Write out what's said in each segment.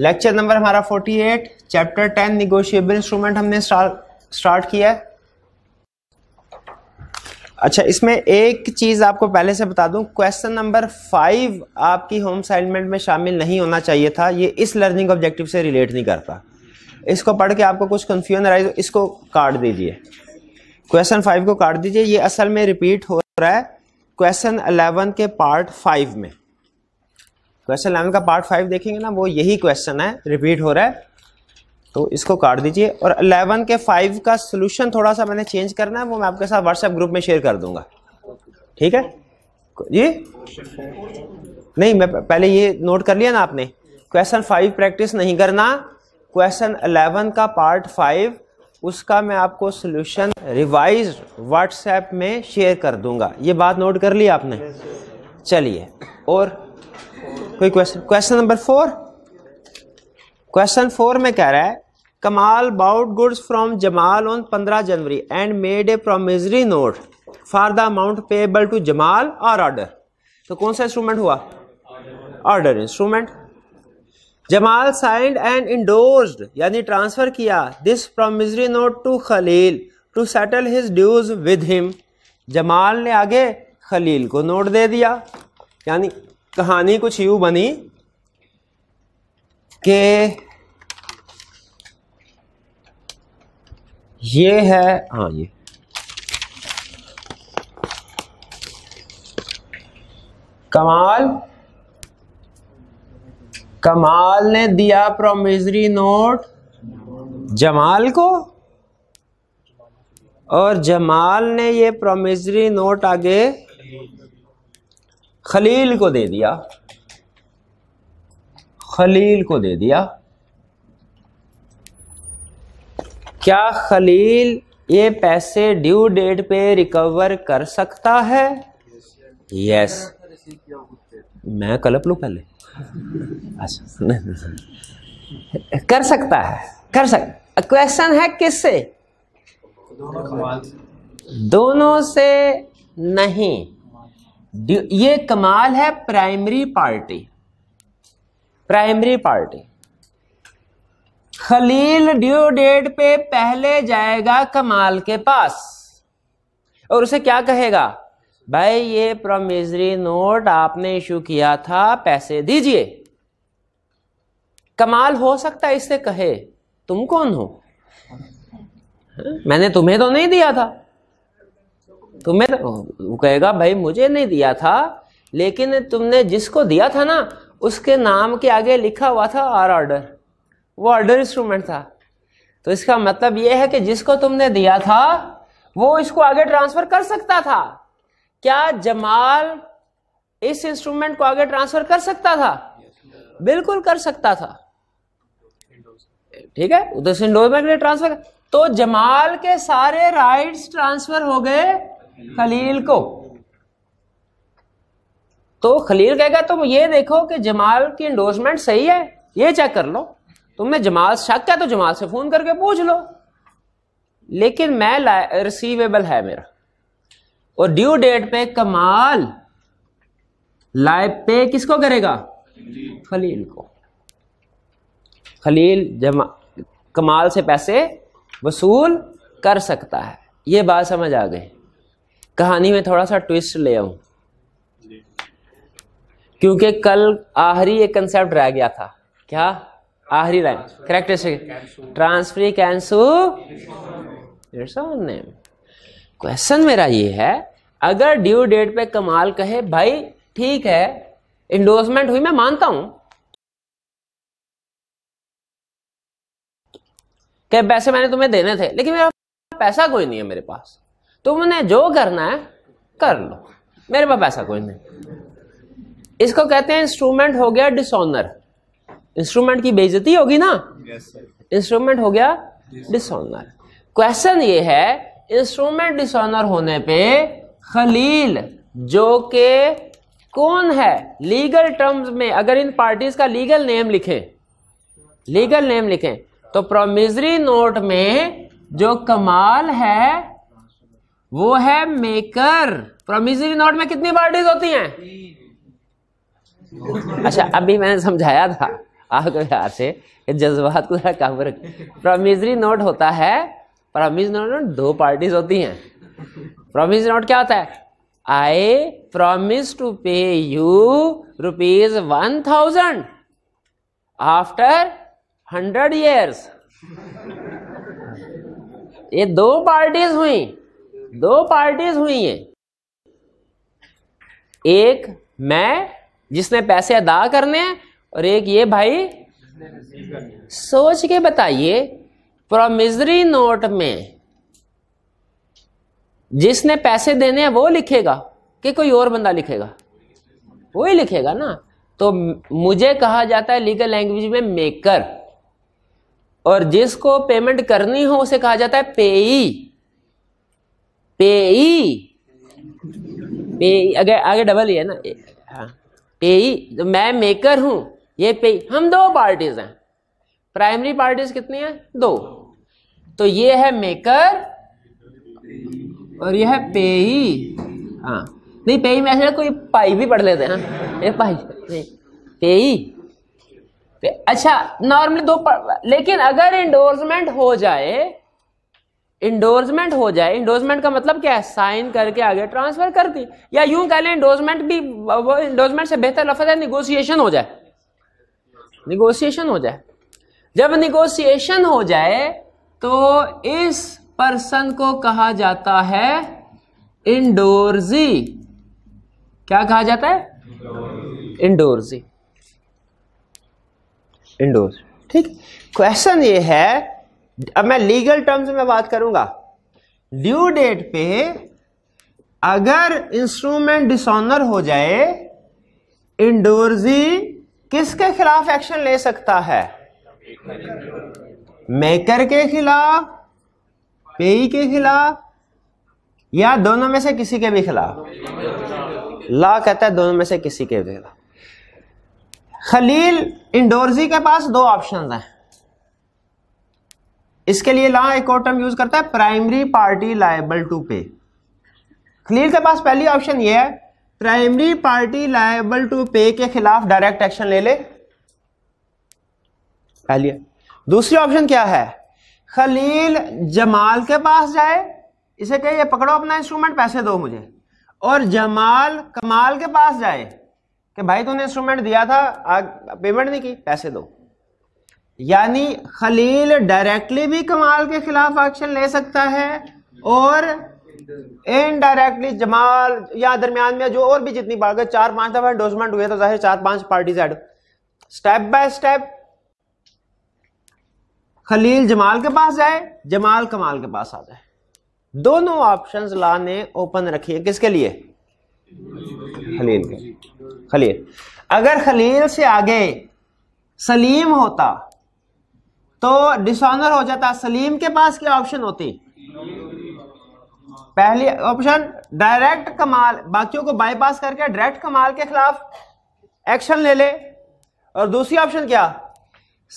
Lecture number हमारा 48 chapter 10 negotiable instrument हमने start किया है अच्छा इसमें एक चीज़ आपको पहले से बता दूं क्वेश्चन नंबर फाइव आपकी होम असाइनमेंट में शामिल नहीं होना चाहिए था ये इस लर्निंग ऑब्जेक्टिव से रिलेट नहीं करता इसको पढ़ के आपको कुछ कन्फ्यूजन रहा है इसको काट दीजिए क्वेश्चन फाइव को काट दीजिए ये असल में रिपीट हो रहा है क्वेश्चन अलेवन के पार्ट फाइव में क्वेश्चन इलेवन का पार्ट फाइव देखेंगे ना वो यही क्वेश्चन है रिपीट हो रहा है तो इसको काट दीजिए और अलेवन के फाइव का सोल्यूशन थोड़ा सा मैंने चेंज करना है वो मैं आपके साथ व्हाट्सएप ग्रुप में शेयर कर दूंगा ठीक है जी नहीं मैं पहले ये नोट कर लिया ना आपने क्वेश्चन फाइव प्रैक्टिस नहीं करना क्वेश्चन अलेवन का पार्ट फाइव उसका मैं आपको सोल्यूशन रिवाइज व्हाट्सएप में शेयर कर दूंगा ये बात नोट कर ली आपने चलिए और कोई question question number four question four में कह रहा है Kamal bought goods from Jamal on पंद्रह जनवरी and made a promissory note for the amount payable to Jamal और ऑर्डर तो कौन सा इंस्ट्रूमेंट हुआ order instrument Jamal signed and endorsed यानी ट्रांसफर किया this promissory note to Khalil to settle his dues with him Jamal ने आगे खलील को नोट दे दिया यानी कहानी कुछ यूं बनी कि ये है हाँ ये कमाल कमाल ने दिया प्रोमिजरी नोट जमाल को और जमाल ने ये प्रोमिजरी नोट आगे खलील को दे दिया खलील को दे दिया क्या खलील ये पैसे ड्यू डेट पे रिकवर कर सकता है यस मैं कलप लू पहले अच्छा कर सकता है कर सकता क्वेश्चन है किससे दोनों से नहीं ये कमाल है primary party primary party Khalil due date पे पहले जाएगा कमाल के पास और उसे क्या कहेगा भाई ये प्रोमिजरी नोट आपने इशू किया था पैसे दीजिए कमाल हो सकता है इससे कहे तुम कौन हो हाँ? मैंने तुम्हें तो नहीं दिया था तुम्हें तो, वो कहेगा भाई मुझे नहीं दिया था लेकिन तुमने जिसको दिया था ना उसके नाम के आगे लिखा हुआ था आर ऑर्डर वो ऑर्डर इंस्ट्रूमेंट था तो इसका मतलब ये है कि जिसको तुमने दिया था वो इसको आगे ट्रांसफर कर सकता था क्या जमाल इस इंस्ट्रूमेंट को आगे ट्रांसफर कर सकता था बिल्कुल कर सकता था ठीक है उधर से इंडोर में ट्रांसफर तो जमाल के सारे राइट्स ट्रांसफर हो गए खलील को तो खलील कहेगा तुम ये देखो कि जमाल की इंडोर्समेंट सही है ये चेक कर लो तुम्हें जमाल शक है तो जमाल से फोन करके पूछ लो लेकिन मैं रिसीवेबल है मेरा और ड्यू डेट पे कमाल लाइव पे किसको करेगा खलील को खलील जमा कमाल से पैसे वसूल कर सकता है ये बात समझ आ गई कहानी में थोड़ा सा ट्विस्ट ले आऊं क्योंकि कल आखिरी एक कंसेप्ट रह गया था क्या आखिरी line correct transfer can sue name question मेरा ये है अगर ड्यू डेट पे कमाल कहे भाई ठीक है इंडोसमेंट हुई मैं मानता हूं क्या पैसे मैंने तुम्हें देने थे लेकिन मेरा पैसा कोई नहीं है मेरे पास तुमने जो करना है कर लो मेरे पास ऐसा कोई नहीं इसको कहते हैं इंस्ट्रूमेंट हो गया डिसऑनर इंस्ट्रूमेंट की बेइज्जती होगी ना इंस्ट्रूमेंट yes, हो गया डिसऑनर क्वेश्चन ये है इंस्ट्रूमेंट डिसऑनर होने पे खलील जो के कौन है लीगल टर्म्स में अगर इन पार्टीज का लीगल नेम लिखें लीगल नेम लिखें तो प्रोमिजरी नोट में जो कमाल है वो है मेकर प्रोमिजरी नोट में कितनी पार्टीज होती हैं अच्छा अभी मैंने समझाया था आपको यार से जज्बात को जरा काबू रख प्रोमिजरी नोट होता है प्रोमिज नोट में दो पार्टीज होती हैं प्रोमिज नोट क्या होता है I promise to pay you rupees one thousand after hundred years ये दो पार्टीज हुई दो पार्टीज हुई हैं एक मैं जिसने पैसे अदा करने हैं और एक ये भाई सोच के बताइए प्रोमिजरी नोट में जिसने पैसे देने हैं वो लिखेगा कि कोई और बंदा लिखेगा वो ही लिखेगा ना तो मुझे कहा जाता है लीगल लैंग्वेज में मेकर और जिसको पेमेंट करनी हो उसे कहा जाता है पेई पेई पेई अगर आगे डबल ही है ना हाँ पेई तो मैं मेकर हूं ये पेई हम दो पार्टीज हैं प्राइमरी पार्टीज कितनी है दो तो ये है मेकर और यह है पेई हाँ नहीं पेई में ऐसे कोई पाई भी पढ़ लेते हैं हाँ। ये पाई नहीं पेई पे, अच्छा नॉर्मली दो लेकिन अगर इंडोर्समेंट हो जाए इंडोर्समेंट हो जाए इंडोर्समेंट का मतलब क्या है साइन करके आगे ट्रांसफर कर दी या यूं कह लें इंडोर्समेंट भी वो इंडोर्समेंट से बेहतर लफज है निगोसिएशन हो जाए निगोसिएशन हो जाए जब निगोसिएशन हो जाए तो इस पर्सन को कहा जाता है इंडोर्जी क्या कहा जाता है इंडोर्जी इंडोर ठीक क्वेश्चन ये है अब मैं लीगल टर्म्स में बात करूंगा ड्यू डेट पे अगर इंस्ट्रूमेंट डिसऑनर हो जाए इंडोर्जी किसके खिलाफ एक्शन ले सकता है मेकर के खिलाफ पेई के खिलाफ या दोनों में से किसी के भी खिलाफ लॉ कहता है दोनों में से किसी के भी खिलाफ खलील इंडोरजी के पास दो ऑप्शन हैं इसके लिए ला एक और टर्म यूज करता है प्राइमरी पार्टी लाइबल टू पे खलील के पास पहली ऑप्शन ये है प्राइमरी पार्टी लाइबल टू पे के खिलाफ डायरेक्ट एक्शन ले ले पहली दूसरी ऑप्शन क्या है खलील जमाल के पास जाए इसे कहे ये पकड़ो अपना इंस्ट्रूमेंट पैसे दो मुझे और जमाल कमाल के पास जाए कि भाई तूने इंस्ट्रूमेंट दिया था आग पेमेंट नहीं की पैसे दो यानी खलील डायरेक्टली भी कमाल के खिलाफ एक्शन ले सकता है और इनडायरेक्टली जमाल या दरमियान में जो और भी जितनी बार चार पांच दफा एंडोसमेंट हुए तो जाहिर चार पांच पार्टी एड step by step Khalil Jamal के पास जाए जमाल कमाल के पास आ जाए दोनों ऑप्शन ला ने ओपन रखी है किसके लिए खलील के खलील अगर खलील से आगे सलीम होता तो डिसऑनर हो जाता सलीम के पास क्या ऑप्शन होती पहली ऑप्शन डायरेक्ट कमाल बाकियों को बाईपास करके डायरेक्ट कमाल के खिलाफ एक्शन ले ले और दूसरी ऑप्शन क्या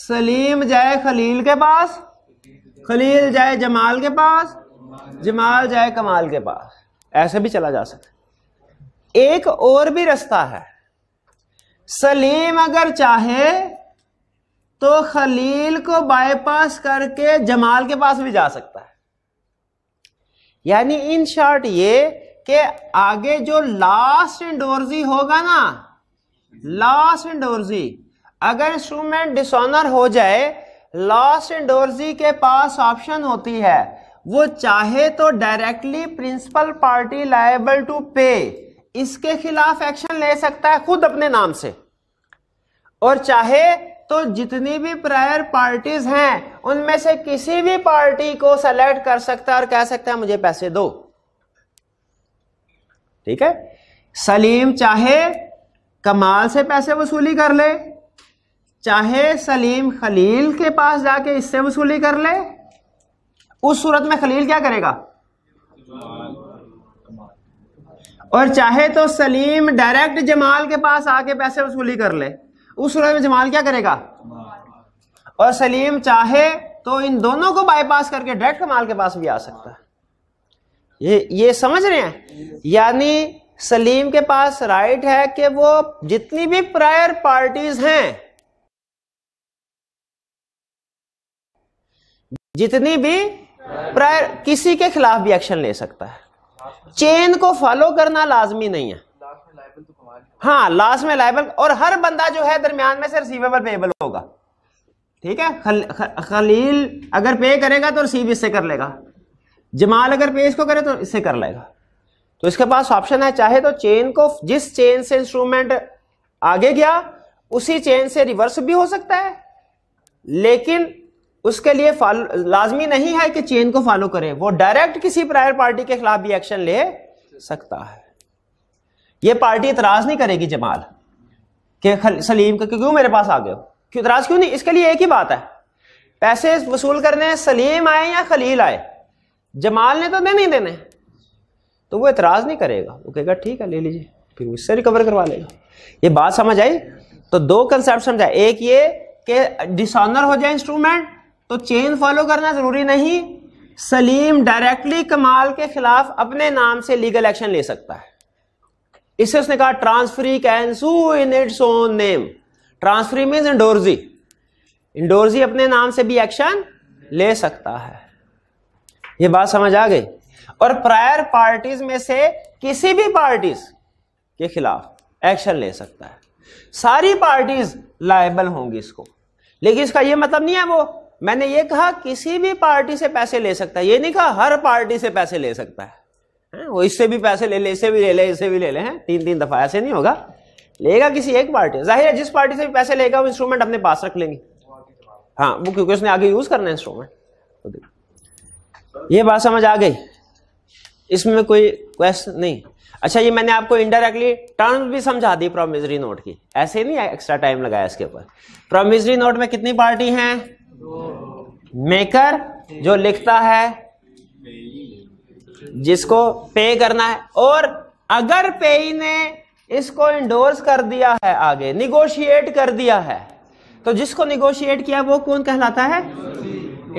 सलीम जाए खलील के पास खलील जाए जमाल के पास जमाल जाए कमाल के पास ऐसे भी चला जा सकता एक और भी रास्ता है सलीम अगर चाहे तो खलील को बाईपास करके जमाल के पास भी जा सकता है यानी इन शॉर्ट ये कि आगे जो लास्ट इंडोर्जी होगा ना लास्ट इंडोर्जी अगर इंस्ट्रूमेंट डिसऑनर हो जाए लास्ट इंडोर्जी के पास ऑप्शन होती है वो चाहे तो directly principal party liable to pay इसके खिलाफ एक्शन ले सकता है खुद अपने नाम से और चाहे तो जितनी भी प्रायर पार्टीज हैं उनमें से किसी भी पार्टी को सेलेक्ट कर सकता है और कह सकता है मुझे पैसे दो ठीक है सलीम चाहे कमाल से पैसे वसूली कर ले चाहे सलीम खलील के पास जाके इससे वसूली कर ले उस सूरत में खलील क्या करेगा और चाहे तो सलीम डायरेक्ट जमाल के पास आके पैसे वसूली कर ले उस सूरत में जमाल क्या करेगा और सलीम चाहे तो इन दोनों को बाईपास करके डायरेक्ट कमाल के पास भी आ सकता है ये ये समझ रहे हैं यानी सलीम के पास राइट है कि वो जितनी भी प्रायर पार्टीज हैं जितनी भी प्रायर किसी के खिलाफ भी एक्शन ले सकता है चेन को फॉलो करना लाजमी नहीं है हाँ लास्ट में लाइबल और हर बंदा जो है दरमियान में से रिसीवेबल पेबल होगा ठीक है खल, ख, खलील अगर पे करेगा तो रिसीव इससे कर लेगा जमाल अगर पे इसको करे तो इससे कर लेगा तो इसके पास ऑप्शन है चाहे तो चेन को जिस चेन से इंस्ट्रूमेंट आगे गया उसी चेन से रिवर्स भी हो सकता है लेकिन उसके लिए लाजमी नहीं है कि चेन को फॉलो करे वो डायरेक्ट किसी प्रायर पार्टी के खिलाफ भी एक्शन ले सकता है ये पार्टी इतराज नहीं करेगी जमाल के सलीम का क्यों मेरे पास आ गए हो क्यों इतराज क्यों नहीं इसके लिए एक ही बात है पैसे वसूल करने सलीम आए या खलील आए जमाल ने तो देने ही देने तो वो इतराज नहीं करेगा वो कहेगा ठीक है ले लीजिए फिर उससे रिकवर करवा लेगा ये बात समझ आई तो दो कंसेप्ट समझा एक ये कि डिसऑनर हो जाए इंस्ट्रूमेंट तो चेन फॉलो करना जरूरी नहीं सलीम डायरेक्टली कमाल के खिलाफ अपने नाम से लीगल एक्शन ले सकता है इससे उसने कहा transferee can sue in its own name transferee mean endorsee endorsee अपने नाम से भी एक्शन ले सकता है ये बात समझ आ गई और प्रायर पार्टीज में से किसी भी पार्टीज के खिलाफ एक्शन ले सकता है सारी पार्टीज लाइबल होंगी इसको लेकिन इसका यह मतलब नहीं है वो मैंने ये कहा किसी भी पार्टी से पैसे ले सकता है ये नहीं कहा हर पार्टी से पैसे ले सकता है है वो इससे भी पैसे ले ले इसे भी ले ले इसे भी ले ले हैं तीन तीन दफा ऐसे नहीं होगा लेगा किसी एक पार्टी जाहिर है जिस पार्टी से भी पैसे लेगा वो इंस्ट्रूमेंट अपने पास रख लेंगे हाँ वो क्योंकि उसने आगे यूज करना है इंस्ट्रूमेंट तो ये बात समझ आ गई इसमें कोई क्वेश्चन नहीं अच्छा ये मैंने आपको इनडायरेक्टली टर्म्स भी समझा दी प्रोमिजरी नोट की ऐसे नहीं एक्स्ट्रा टाइम लगाया इसके ऊपर प्रोमिजरी नोट में कितनी पार्टी है मेकर जो लिखता है जिसको पे करना है और अगर पेई ने इसको इंडोर्स कर दिया है आगे निगोशिएट कर दिया है तो जिसको निगोशिएट किया वो कौन कहलाता है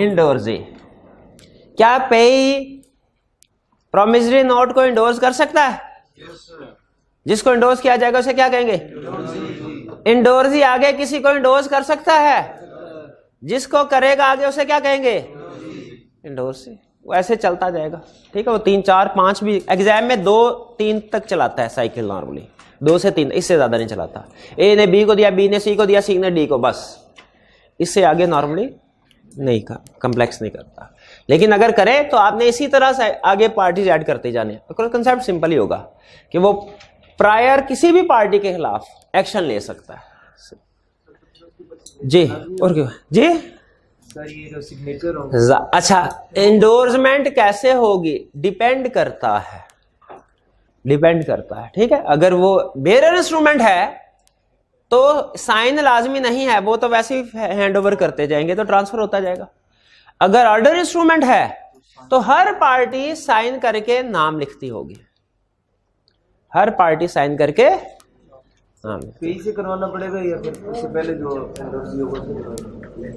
इंडोर्जी क्या पेई प्रोमिजरी नोट को इंडोर्स कर सकता है जिसको इंडोर्स किया जाएगा उसे क्या कहेंगे इंडोर्जी आगे किसी को इंडोर्स कर सकता है जिसको करेगा आगे उसे क्या कहेंगे इंडोर्सी वो ऐसे चलता जाएगा ठीक है वो तीन चार पाँच भी एग्जाम में दो तीन तक चलाता है साइकिल नॉर्मली दो से तीन इससे ज़्यादा नहीं चलाता ए ने बी को दिया बी ने सी को दिया सी ने डी को बस इससे आगे नॉर्मली नहीं का कम्प्लेक्स नहीं करता लेकिन अगर करे तो आपने इसी तरह से आगे पार्टीज ऐड करते जाने कंसेप्ट सिंपल तो ही होगा कि वो प्रायर किसी भी पार्टी के खिलाफ एक्शन ले सकता है जी और क्यों जी अच्छा एंडोर्समेंट कैसे होगी डिपेंड करता है डिपेंड करता है ठीक है अगर वो बेरर इंस्ट्रूमेंट है तो साइन लाजमी नहीं है वो तो वैसे ही हैंड ओवर करते जाएंगे तो ट्रांसफर होता जाएगा अगर ऑर्डर इंस्ट्रूमेंट है तो हर पार्टी साइन करके नाम लिखती होगी हर पार्टी साइन करके हाँ,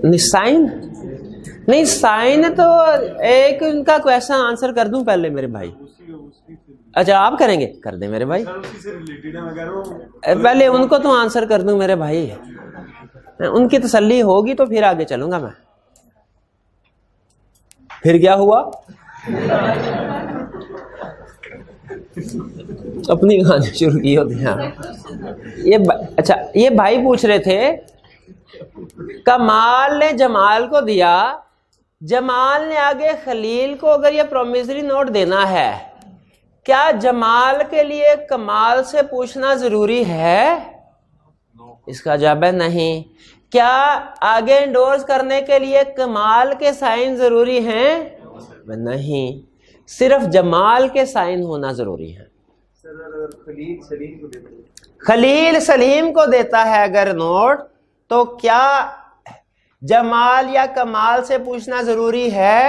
नहीं साइन नहीं साइन तो एक उनका क्वेश्चन तो आंसर कर दूं पहले मेरे भाई अच्छा आप करेंगे कर दे मेरे भाई पहले उनको तो आंसर कर दूं मेरे भाई उनकी तसल्ली होगी तो फिर आगे चलूंगा मैं फिर क्या हुआ अपनी कहानी शुरू की होती हाँ ये अच्छा ये भाई पूछ रहे थे कमाल ने जमाल को दिया जमाल ने आगे खलील को अगर ये प्रोमिजरी नोट देना है क्या जमाल के लिए कमाल से पूछना ज़रूरी है इसका जवाब है नहीं क्या आगे इंडोर्स करने के लिए कमाल के साइन ज़रूरी हैं नहीं सिर्फ जमाल के साइन होना ज़रूरी है खलील सलीम को देता है अगर नोट तो क्या जमाल या कमाल से पूछना ज़रूरी है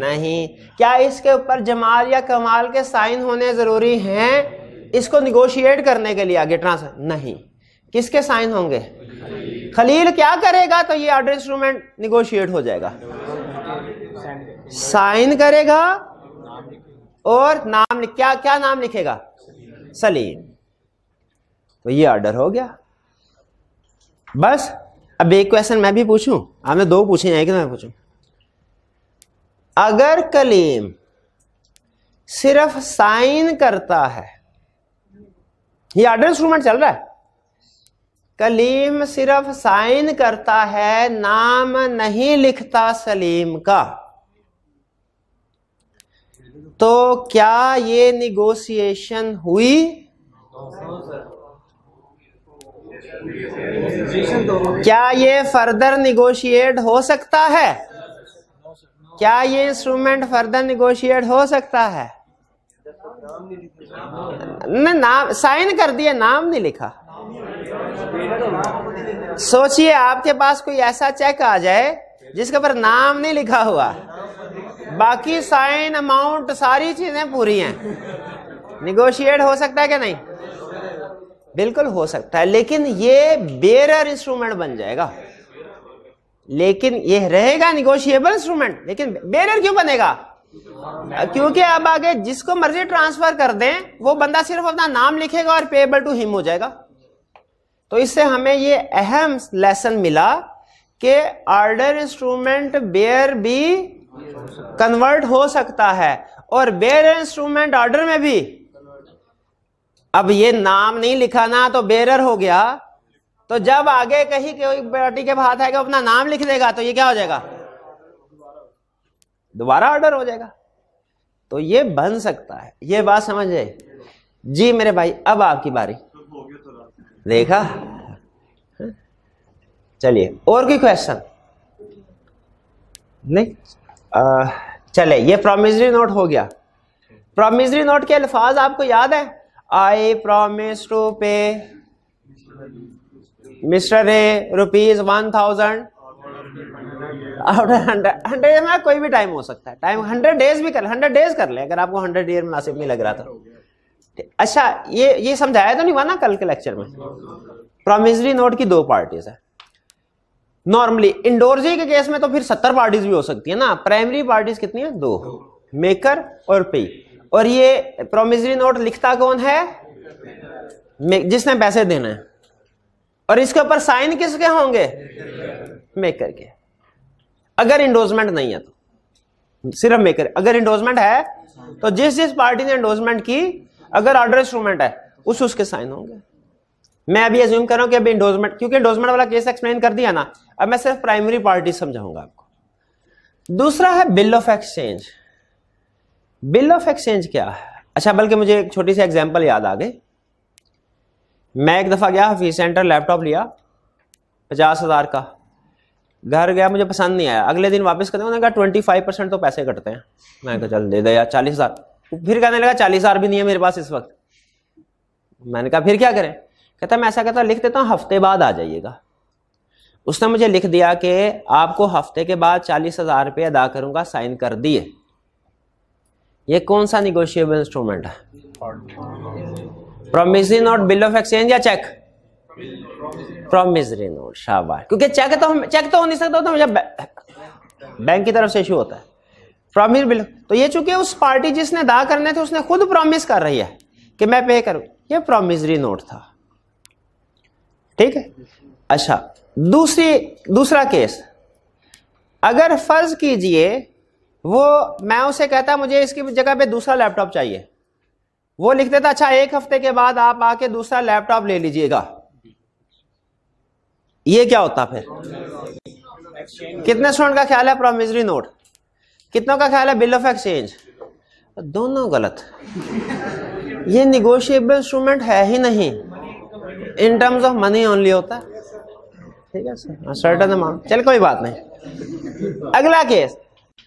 नहीं क्या इसके ऊपर जमाल या कमाल के साइन होने ज़रूरी हैं इसको निगोशिएट करने के लिए आगे ट्रांसफर नहीं किसके साइन होंगे खलील।, क्या करेगा तो ये ऑर्डर इंस्ट्रूमेंट निगोशिएट हो जाएगा साइन करेगा और नाम क्या क्या नाम लिखेगा सलीम तो ये ऑर्डर हो गया बस अब एक क्वेश्चन मैं भी पूछूं आपने दो पूछे हैं एक मैं पूछूं अगर कलीम सिर्फ साइन करता है ये ऑर्डर इंस्ट्रूमेंट चल रहा है कलीम सिर्फ साइन करता है नाम नहीं लिखता सलीम का तो क्या ये निगोशिएशन हुई क्या ये फर्दर निगोशिएट हो सकता है क्या ये इंस्ट्रूमेंट फर्दर निगोशिएट हो सकता है ना नाम साइन कर दिया नाम नहीं लिखा सोचिए आपके पास कोई ऐसा चेक आ जाए जिसके ऊपर नाम नहीं लिखा हुआ बाकी साइन अमाउंट सारी चीजें पूरी हैं निगोशिएट हो सकता है कि नहीं बिल्कुल हो सकता है लेकिन ये बेरर इंस्ट्रूमेंट बन जाएगा लेकिन ये रहेगा निगोशिएबल इंस्ट्रूमेंट लेकिन बेरर क्यों बनेगा क्योंकि अब आगे जिसको मर्जी ट्रांसफर कर दें वो बंदा सिर्फ अपना नाम लिखेगा और पेबल टू हिम हो जाएगा तो इससे हमें ये अहम लेसन मिला कि ऑर्डर इंस्ट्रूमेंट बेयर बी कन्वर्ट हो सकता है और बेर इंस्ट्रूमेंट ऑर्डर में भी अब ये नाम नहीं लिखा ना तो बेरर हो गया तो जब आगे कहीं कोई बेटी के हाथ आएगा अपना नाम लिख देगा तो ये क्या हो जाएगा दोबारा ऑर्डर हो जाएगा तो ये बन सकता है ये बात समझ जाए जी मेरे भाई अब आपकी बारी देखा चलिए और कोई क्वेश्चन नहीं चले ये प्रोमिजरी नोट हो गया प्रोमिजरी नोट के अल्फाज आपको याद है I promise to pay mister A rupees one thousand out hundred hundred में कोई भी टाइम हो सकता है टाइम हंड्रेड डेज भी कर हंड्रेड डेज कर ले अगर आपको हंड्रेड ईयर मुनासिब नहीं लग रहा था अच्छा ये ये समझाया तो नहीं हुआ ना कल के लेक्चर में प्रोमिजरी नोट की दो पार्टीज है नॉर्मली इंडोरजी के केस में तो फिर सत्तर पार्टीज भी हो सकती है ना प्राइमरी पार्टीज कितनी है दो मेकर और पे और ये प्रोमिजरी नोट लिखता कौन है जिसने पैसे देने हैं और इसके ऊपर साइन किसके होंगे मेकर के अगर इंडोजमेंट नहीं है तो सिर्फ मेकर अगर इंडोजमेंट है तो जिस जिस पार्टी ने इंडोजमेंट की अगर ऑर्डर इंस्ट्रूमेंट है उस उसके साइन होंगे मैं अभी एज्यूम कर रहा हूँ कि अभी इंडोजमेंट क्योंकि इंडोजमेंट वाला केस एक्सप्लेन कर दिया ना अब मैं सिर्फ प्राइमरी पार्टी समझाऊंगा आपको दूसरा है bill of exchange bill of exchange क्या है अच्छा बल्कि मुझे एक छोटी सी एग्जाम्पल याद आ गई मैं एक दफ़ा गया हफीज सेंटर लैपटॉप लिया पचास हज़ार का घर गया मुझे पसंद नहीं आया अगले दिन वापस करते उन्होंने कहा ट्वेंटी फाइव परसेंट तो पैसे कटते हैं मैं कहा चल दे दे यार चालीस हज़ार फिर कहने लगा चालीस हज़ार भी नहीं है मेरे पास इस वक्त मैंने कहा फिर क्या करें कहता मैं ऐसा कहता लिख देता हूँ हफ्ते बाद आ जाइएगा उसने मुझे लिख दिया कि आपको हफ्ते के बाद चालीस हज़ार रुपये अदा करूंगा साइन कर दिए ये कौन सा निगोशिएबल इंस्ट्रूमेंट है promissory note bill of exchange या चेक प्रोमिजरी नोट शाबाश क्योंकि चेक तो हम चेक तो हो नहीं सकता तो मुझे बैंक की तरफ से इशू होता है प्रॉमिस बिल तो ये चूंकि उस पार्टी जिसने अदा करने थे उसने खुद प्रॉमिस कर रही है कि मैं पे करूँ ये प्रोमिजरी नोट था ठीक है अच्छा दूसरी दूसरा केस अगर फर्ज कीजिए वो मैं उसे कहता मुझे इसकी जगह पे दूसरा लैपटॉप चाहिए वो लिख देता अच्छा एक हफ्ते के बाद आप आके दूसरा लैपटॉप ले लीजिएगा ये क्या होता फिर कितने स्टूडेंट का ख्याल है प्रोमिजरी नोट कितनों का ख्याल है बिल ऑफ एक्सचेंज दोनों गलत ये निगोशिएबल इंस्ट्रूमेंट है ही नहीं in terms of money only होता है ठीक है सर सर्टन अमाउंट चल कोई बात नहीं अगला केस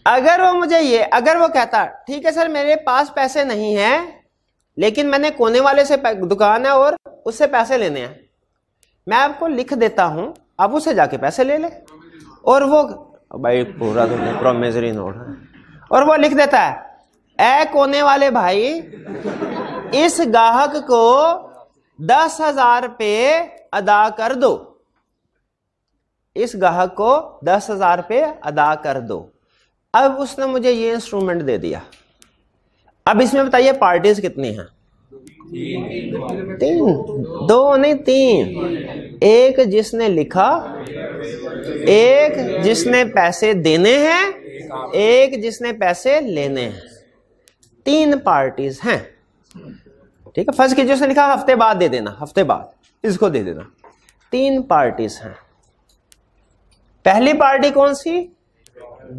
अगर वो मुझे ये अगर वो कहता ठीक है सर मेरे पास पैसे नहीं है लेकिन मैंने कोने वाले से दुकान है और उससे पैसे लेने हैं मैं आपको लिख देता हूं आप उसे जाके पैसे ले ले और वो भाई पूरा तुमने प्रोमेजरी नोट है और वो लिख देता है ए कोने वाले भाई इस गाहक को दस हजार रुपये अदा कर दो इस गाहक को दस हजार रुपये अदा कर दो अब उसने मुझे ये इंस्ट्रूमेंट दे दिया अब इसमें बताइए पार्टीज कितनी हैं तीन दो नहीं तीन एक जिसने लिखा एक जिसने पैसे देने हैं एक जिसने पैसे लेने हैं तीन पार्टीज हैं ठीक है फर्स्ट कीजिए उसने लिखा हफ्ते बाद दे देना हफ्ते बाद इसको दे देना तीन पार्टीज हैं पहली पार्टी कौन सी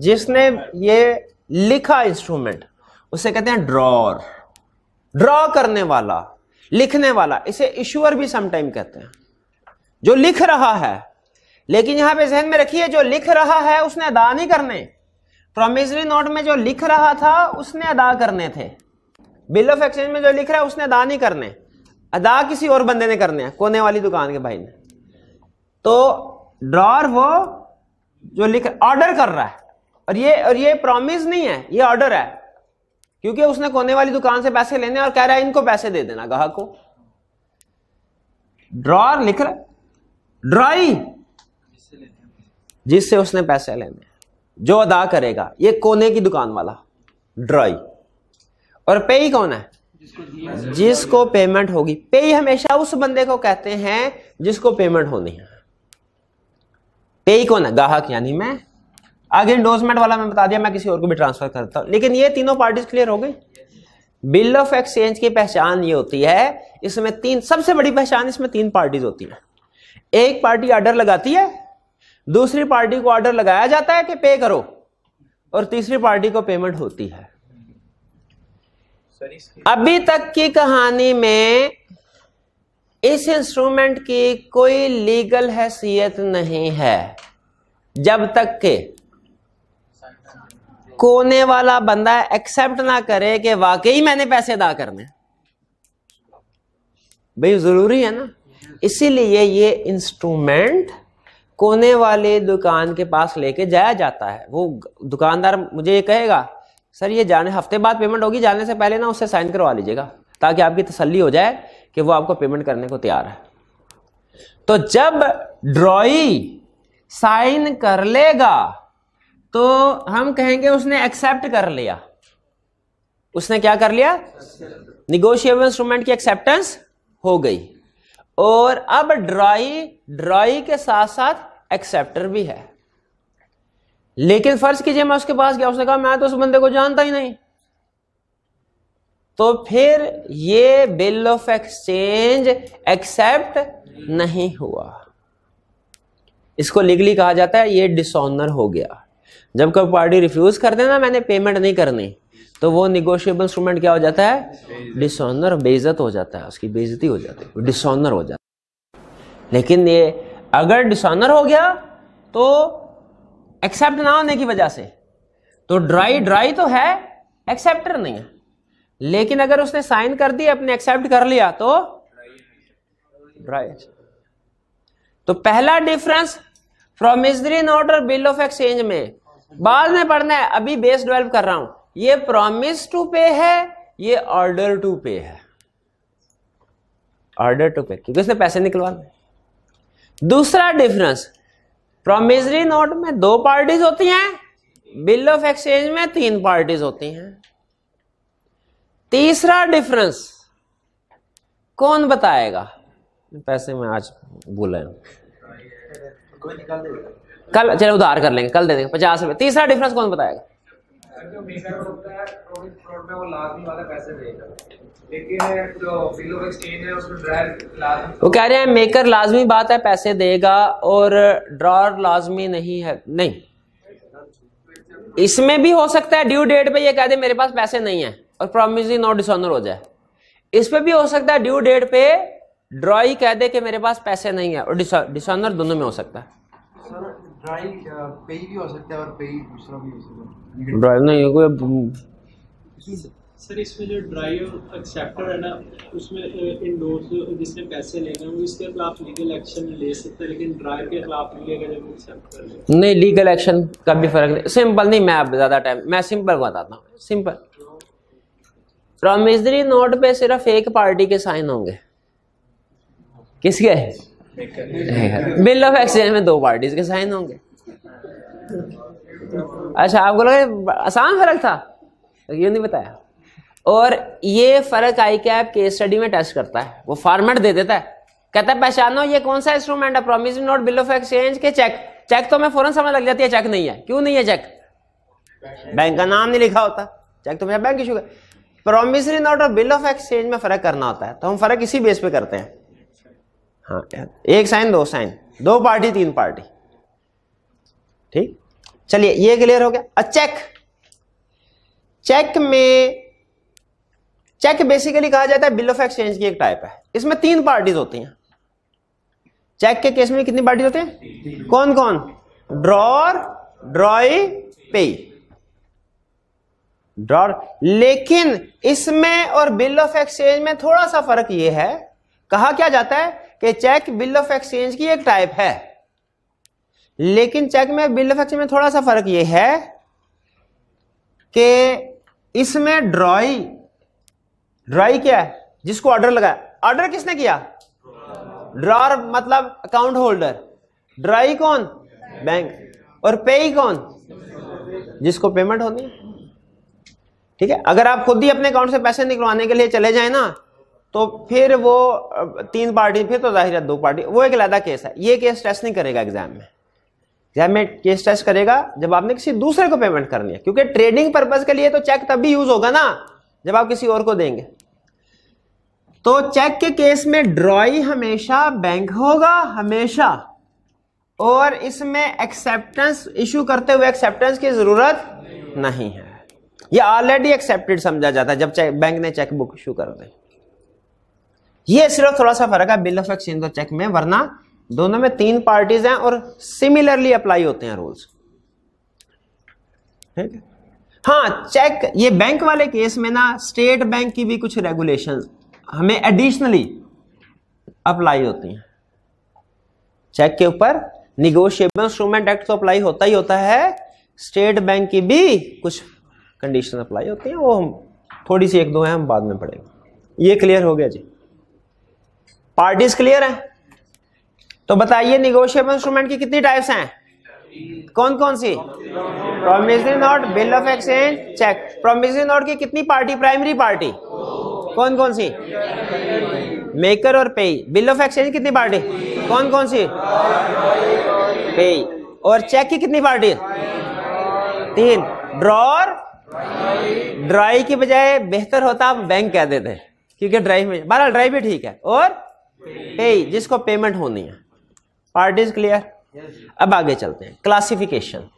जिसने ये लिखा इंस्ट्रूमेंट उसे कहते हैं ड्रॉर ड्रॉ करने वाला लिखने वाला इसे इशुअर भी समटाइम कहते हैं जो लिख रहा है लेकिन यहां पे जहन में रखिए जो लिख रहा है उसने अदा नहीं करने प्रोमिजरी नोट में जो लिख रहा था उसने अदा करने थे बिल ऑफ एक्सचेंज में जो लिख रहा है उसने अदा नहीं करने अदा किसी और बंदे ने करने हैं कोने वाली दुकान के भाई ने तो ड्रॉर वो जो लिख ऑर्डर कर रहा है और ये और ये प्रॉमिस नहीं है ये ऑर्डर है क्योंकि उसने कोने वाली दुकान से पैसे लेने और कह रहा है इनको पैसे दे देना ग्राहक को ड्रॉर लिख रहा ड्राई जिससे उसने पैसे लेने जो अदा करेगा ये कोने की दुकान वाला ड्राई और पे ही कौन है जिसको, पेमेंट होगी पे ही हमेशा उस बंदे को कहते हैं जिसको पेमेंट होनी है पे ही कौन है ग्राहक यानी मैं आगे इंडोजमेंट वाला मैं बता दिया मैं किसी और को भी ट्रांसफर करता हूं लेकिन ये तीनों पार्टीज क्लियर हो गई बिल ऑफ एक्सचेंज की पहचान ये होती है इसमें तीन सबसे बड़ी पहचान इसमें तीन पार्टीज होती है एक पार्टी ऑर्डर लगाती है दूसरी पार्टी को ऑर्डर लगाया जाता है कि पे करो और तीसरी पार्टी को पेमेंट होती है अभी तक की कहानी में इस इंस्ट्रूमेंट की कोई लीगल हैसियत नहीं है जब तक के कोने वाला बंदा एक्सेप्ट ना करे कि वाकई मैंने पैसे अदा करने भाई जरूरी है ना इसीलिए ये इंस्ट्रूमेंट कोने वाले दुकान के पास लेके जाया जाता है वो दुकानदार मुझे ये कहेगा सर ये जाने हफ्ते बाद पेमेंट होगी जाने से पहले ना उससे साइन करवा लीजिएगा ताकि आपकी तसल्ली हो जाए कि वो आपको पेमेंट करने को तैयार है तो जब ड्रॉई साइन कर लेगा तो हम कहेंगे उसने एक्सेप्ट कर लिया उसने क्या कर लिया निगोशिएबल इंस्ट्रूमेंट की एक्सेप्टेंस हो गई और अब ड्रॉई ड्रॉई के साथ साथ एक्सेप्टर भी है लेकिन फर्ज कीजिए मैं उसके पास गया उसने कहा मैं तो उस बंदे को जानता ही नहीं तो फिर ये बिल ऑफ एक्सचेंज एक्सेप्ट नहीं हुआ इसको लीगली कहा जाता है ये डिसऑनर हो गया जब कोई पार्टी रिफ्यूज कर देना मैंने पेमेंट नहीं करनी तो वो निगोशिएबल इंस्ट्रूमेंट क्या हो जाता है डिसऑनर बेइज्जत हो जाता है उसकी बेइज्जती हो जाती है डिसऑनर हो जाता है लेकिन ये अगर डिसऑनर हो गया तो एक्सेप्ट ना होने की वजह से तो ड्राई ड्राई तो है एक्सेप्टर नहीं है लेकिन अगर उसने साइन कर दिया अपने एक्सेप्ट कर लिया तो ड्राई तो पहला डिफरेंस प्रोमिजरी नोट और बिल ऑफ एक्सचेंज में बाद में पढ़ना है अभी बेस डेवलप कर रहा हूं ये प्रॉमिस टू पे है ये ऑर्डर टू पे है ऑर्डर टू पे क्योंकि उसने पैसे निकलवाने दूसरा डिफरेंस प्रोमिजरी नोट में दो पार्टीज होती हैं बिल ऑफ एक्सचेंज में तीन पार्टीज होती हैं तीसरा डिफरेंस कौन बताएगा पैसे में आज हूं कल चलो उधार कर लेंगे कल दे देंगे पचास रुपए तीसरा डिफरेंस कौन बताएगा वो कह रहे हैं मेकर लाजमी बात है पैसे देगा और ड्रॉर लाजमी नहीं है नहीं इसमें भी हो सकता है ड्यू डेट पे ये कह दे मेरे पास पैसे नहीं है और प्रॉमिस नॉट डिसऑनर हो जाए इस पे भी हो सकता है ड्यू डेट पे ड्रॉई कह दे कि मेरे पास पैसे नहीं है और डिसऑनर दोनों में हो सकता है ड्राई पे पे भी भी हो हो सकता सकता है है और दूसरा ड्राई नहीं कोई सर इसमें जो ड्राइव एक्सेप्टर है ना उसमें इन डोर्स जिसने पैसे लेने हैं वो इसके खिलाफ लीगल एक्शन ले सकते हैं लेकिन ड्राइव के खिलाफ नहीं नहीं लीगल एक्शन का भी फर्क नहीं सिंपल नहीं मैं ज़्यादा टाइम मैं सिंपल बताता हूँ सिंपल प्रोमिजरी नोट पे सिर्फ एक पार्टी के साइन होंगे किसके बिल ऑफ एक्सचेंज में दो पार्टीज के साइन होंगे अच्छा आपको लगा आसान फर्क था ये नहीं बताया और ये फर्क आई कैप के स्टडी में टेस्ट करता है वो फॉर्मेट दे देता है कहता है पहचानो ये कौन सा इंस्ट्रूमेंट है promise note bill of exchange के चेक चेक तो मैं फौरन समझ लग जाती है चेक नहीं है क्यों नहीं है चेक बैंक का नाम नहीं लिखा होता चेक तो मेरा बैंक इशू का प्रोमिसरी नोट और बिल ऑफ एक्सचेंज में फर्क करना होता है तो हम फर्क इसी बेस पे करते हैं हाँ एक साइन दो साइन दो पार्टी तीन पार्टी ठीक चलिए ये क्लियर हो गया चेक अच्छा, चेक में चेक बेसिकली कहा जाता है बिल ऑफ एक्सचेंज की एक टाइप है इसमें तीन पार्टीज होती हैं चेक के केस में कितनी पार्टी होती हैं कौन कौन ड्रॉर ड्रॉई पे ड्रॉर लेकिन इसमें और बिल ऑफ एक्सचेंज में थोड़ा सा फर्क यह है कहा क्या जाता है कि चेक बिल ऑफ एक्सचेंज की एक टाइप है लेकिन चेक में बिल ऑफ एक्सचेंज में थोड़ा सा फर्क यह है कि इसमें ड्रॉई ड्राई क्या है जिसको ऑर्डर लगाया ऑर्डर किसने किया ड्रॉर मतलब अकाउंट होल्डर ड्राई कौन बैंक और पे कौन जिसको पेमेंट होनी ठीक है अगर आप खुद ही अपने अकाउंट से पैसे निकलवाने के लिए चले जाए ना तो फिर वो तीन पार्टी फिर तो जाहिर है दो पार्टी वो एक अलहदा केस है ये केस टेस्ट नहीं करेगा एग्जाम में एग्जाम में केस टेस्ट करेगा जब आपने किसी दूसरे को पेमेंट करनी है क्योंकि ट्रेडिंग पर्पज के लिए तो चेक तब भी यूज होगा ना जब आप किसी और को देंगे तो चेक के केस में ड्रॉई हमेशा बैंक होगा हमेशा और इसमें एक्सेप्टेंस इशू करते हुए एक्सेप्टेंस की जरूरत नहीं है ये ऑलरेडी एक्सेप्टेड समझा जाता है जब बैंक ने चेक बुक इशू कर दी ये सिर्फ थोड़ा सा फर्क है बिल ऑफ एक्सचेंज और चेक में वरना दोनों में तीन पार्टीज हैं और सिमिलरली अप्लाई होते हैं रूल्स ठीक है हाँ चेक ये बैंक वाले केस में ना स्टेट बैंक की भी कुछ रेगुलेशन हमें एडिशनली अप्लाई होती हैं चेक के ऊपर निगोशिएबल इंस्ट्रूमेंट एक्ट तो अप्लाई होता ही होता है स्टेट बैंक की भी कुछ कंडीशन अप्लाई होती हैं वो हम थोड़ी सी एक दो हैं हम बाद में पढ़ेंगे ये क्लियर हो गया जी पार्टीज क्लियर है तो बताइए निगोशिएबल इंस्ट्रूमेंट की कितनी टाइप्स हैं कौन कौन सी promissory note bill of exchange cheque promissory note की कितनी पार्टी प्राइमरी पार्टी कौन कौन सी मेकर और पेई बिल ऑफ एक्सचेंज कितनी पार्टी कौन कौन सी पे और चेक की कितनी पार्टी तीन ड्रॉर ड्राई की बजाय बेहतर होता आप बैंक कह देते क्योंकि ड्राई में बारह ड्राई भी ठीक है और पेई जिसको पेमेंट होनी है पार्टीज क्लियर अब आगे चलते हैं क्लासिफिकेशन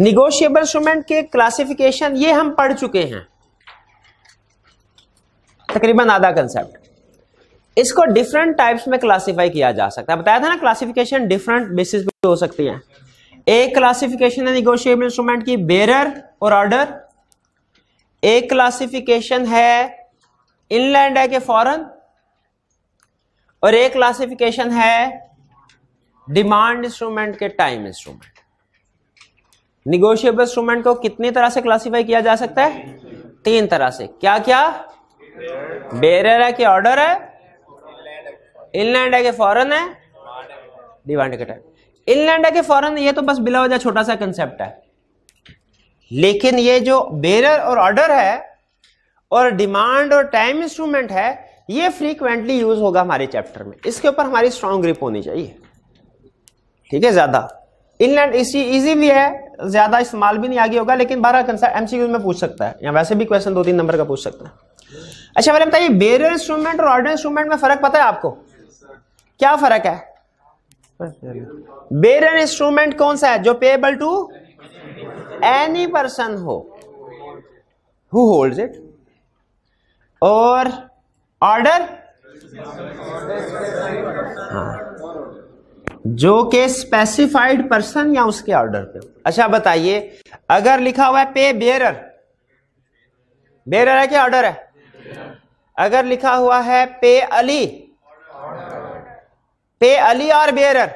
निगोशिएबल इंस्ट्रूमेंट के क्लासिफिकेशन ये हम पढ़ चुके हैं तकरीबन आधा कंसेप्ट इसको डिफरेंट टाइप्स में क्लासिफाई किया जा सकता है बताया था ना क्लासिफिकेशन डिफरेंट बेसिस पे हो सकती है एक क्लासिफिकेशन है निगोशिएबल इंस्ट्रूमेंट की बेरर और ऑर्डर एक क्लासिफिकेशन है इनलैंड है के फॉरन और एक क्लासिफिकेशन है डिमांड इंस्ट्रूमेंट के टाइम इंस्ट्रूमेंट निगोशिएबल इंस्ट्रूमेंट को कितनी तरह से क्लासीफाई किया जा सकता है तीन तरह से क्या क्या बेरर है कि ऑर्डर है इनलैंड है कि फॉरन है डिमांड के टाइम इनलैंड है कि फॉरन ये तो बस बिला वजह छोटा सा कंसेप्ट है लेकिन ये जो बेरर और ऑर्डर है और डिमांड और टाइम इंस्ट्रूमेंट है ये फ्रीक्वेंटली यूज होगा हमारे चैप्टर में इसके ऊपर हमारी स्ट्रांग ग्रिप होनी चाहिए ठीक है ज्यादा इनलैंड इसी इजी भी है ज्यादा इस्तेमाल भी नहीं आगे होगा लेकिन बारह कंसर एमसीक्यू में पूछ सकता है या वैसे भी क्वेश्चन दो तीन नंबर का पूछ सकता है अच्छा मैंने बताइए बेरियर इंस्ट्रूमेंट और ऑर्डर इंस्ट्रूमेंट में फर्क पता है आपको क्या फर्क है बेरियर इंस्ट्रूमेंट कौन सा है जो payable to any person who हु होल्ड इट और ऑर्डर जो कि स्पेसिफाइड पर्सन या उसके ऑर्डर पे अच्छा बताइए अगर लिखा हुआ है पे बेरर बेरर है क्या ऑर्डर है अगर लिखा हुआ है पे अली पे अली और बेरर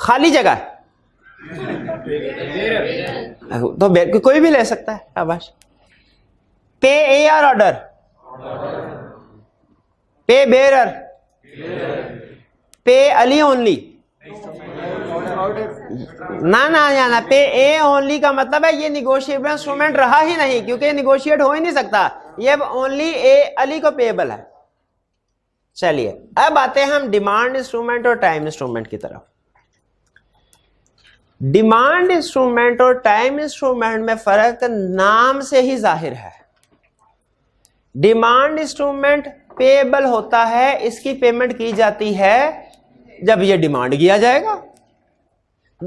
खाली जगह तो तो कोई भी ले सकता है आवाज पे A or order pay bearer pay Ali only ना ना जाना पे ए ओनली का मतलब है ये निगोशिएबल इंस्ट्रूमेंट रहा ही नहीं क्योंकि निगोशिएट हो ही नहीं सकता ये ओनली ए अली को पेएबल है चलिए अब आते हैं हम डिमांड इंस्ट्रूमेंट और टाइम इंस्ट्रूमेंट की तरफ डिमांड इंस्ट्रूमेंट और टाइम इंस्ट्रूमेंट में फर्क नाम से ही जाहिर है डिमांड इंस्ट्रूमेंट पेबल होता है इसकी पेमेंट की जाती है जब ये डिमांड किया जाएगा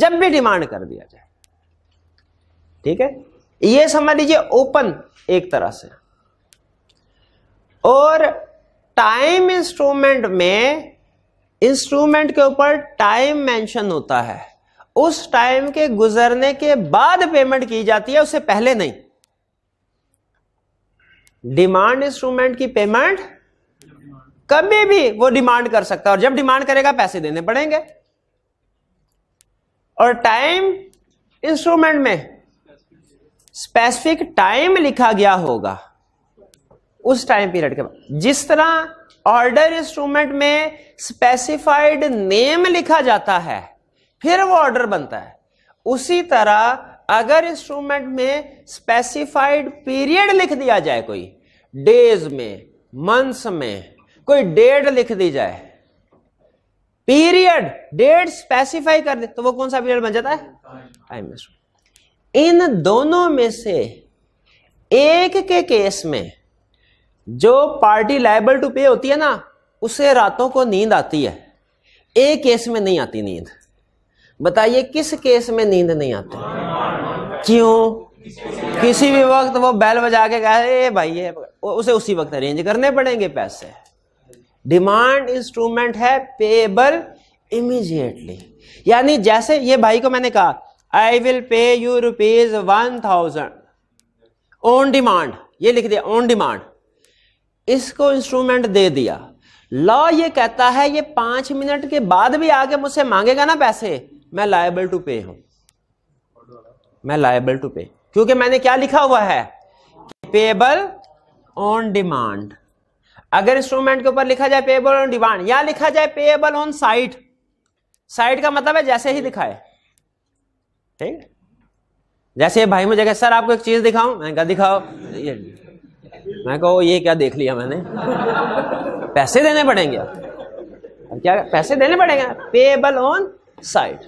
जब भी डिमांड कर दिया जाए ठीक है ये समझ लीजिए ओपन एक तरह से और टाइम इंस्ट्रूमेंट में इंस्ट्रूमेंट के ऊपर टाइम मेंशन होता है उस टाइम के गुजरने के बाद पेमेंट की जाती है उससे पहले नहीं डिमांड इंस्ट्रूमेंट की पेमेंट कभी भी वो डिमांड कर सकता है और जब डिमांड करेगा पैसे देने पड़ेंगे और टाइम इंस्ट्रूमेंट में स्पेसिफिक टाइम लिखा गया होगा उस टाइम पीरियड के बाद जिस तरह ऑर्डर इंस्ट्रूमेंट में स्पेसिफाइड नेम लिखा जाता है फिर वो ऑर्डर बनता है उसी तरह अगर इंस्ट्रूमेंट में स्पेसिफाइड पीरियड लिख दिया जाए कोई डेज में मंथ्स में कोई डेट लिख दी जाए पीरियड डेट स्पेसिफाई कर दे तो वो कौन सा पीरियड बन जाता है टाइम इन दोनों में से एक के केस में जो पार्टी लाइबल टू पे होती है ना उसे रातों को नींद आती है एक केस में नहीं आती नींद बताइए किस केस में नींद नहीं आती क्यों किसी भी वक्त वो बैल बजा के कहे भाई ये उसे उसी वक्त अरेंज करने पड़ेंगे पैसे डिमांड इंस्ट्रूमेंट है पेबल इमीजिएटली यानी जैसे ये भाई को मैंने कहा I will pay you rupees one thousand on demand ये लिख दिया ऑन डिमांड इसको इंस्ट्रूमेंट दे दिया लॉ ये कहता है ये पांच मिनट के बाद भी आके मुझसे मांगेगा ना पैसे मैं लाइबल टू पे हूं मैं लाइबल टू पे क्योंकि मैंने क्या लिखा हुआ है पेबल ऑन डिमांड अगर इंस्ट्रूमेंट के ऊपर लिखा जाए पेएबल ऑन डिमांड या लिखा जाए पेएबल ऑन साइट साइट का मतलब है जैसे ही दिखाए ठीक जैसे भाई मुझे कहे सर आपको एक चीज दिखाऊं मैंने कहा दिखाओ ये मैं कहो ये क्या देख लिया मैंने पैसे देने पड़ेंगे क्या पैसे देने पड़ेंगे पेएबल ऑन साइट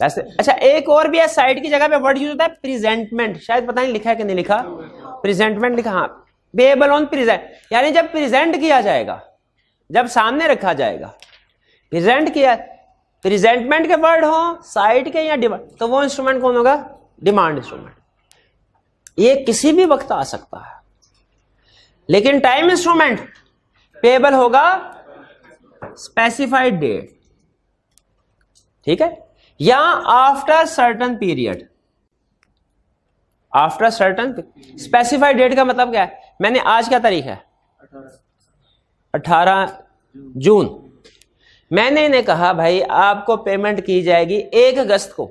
पैसे अच्छा एक और भी है साइट की जगह पे वर्ड यूज होता है प्रेजेंटमेंट शायद पता नहीं लिखा है कि नहीं लिखा प्रेजेंटमेंट लिखा हाँ बेएबल ऑन प्रेजेंट यानी जब प्रेजेंट किया जाएगा जब सामने रखा जाएगा प्रेजेंट किया प्रेजेंटमेंट के वर्ड हो साइट के या डिमांड तो वो इंस्ट्रूमेंट कौन होगा डिमांड इंस्ट्रूमेंट ये किसी भी वक्त आ सकता है लेकिन टाइम इंस्ट्रूमेंट पेबल होगा स्पेसिफाइड डेट ठीक है या after certain period after certain specified date का मतलब क्या है मैंने आज क्या तारीख है अठारह जून मैंने इन्हें कहा भाई आपको पेमेंट की जाएगी एक अगस्त को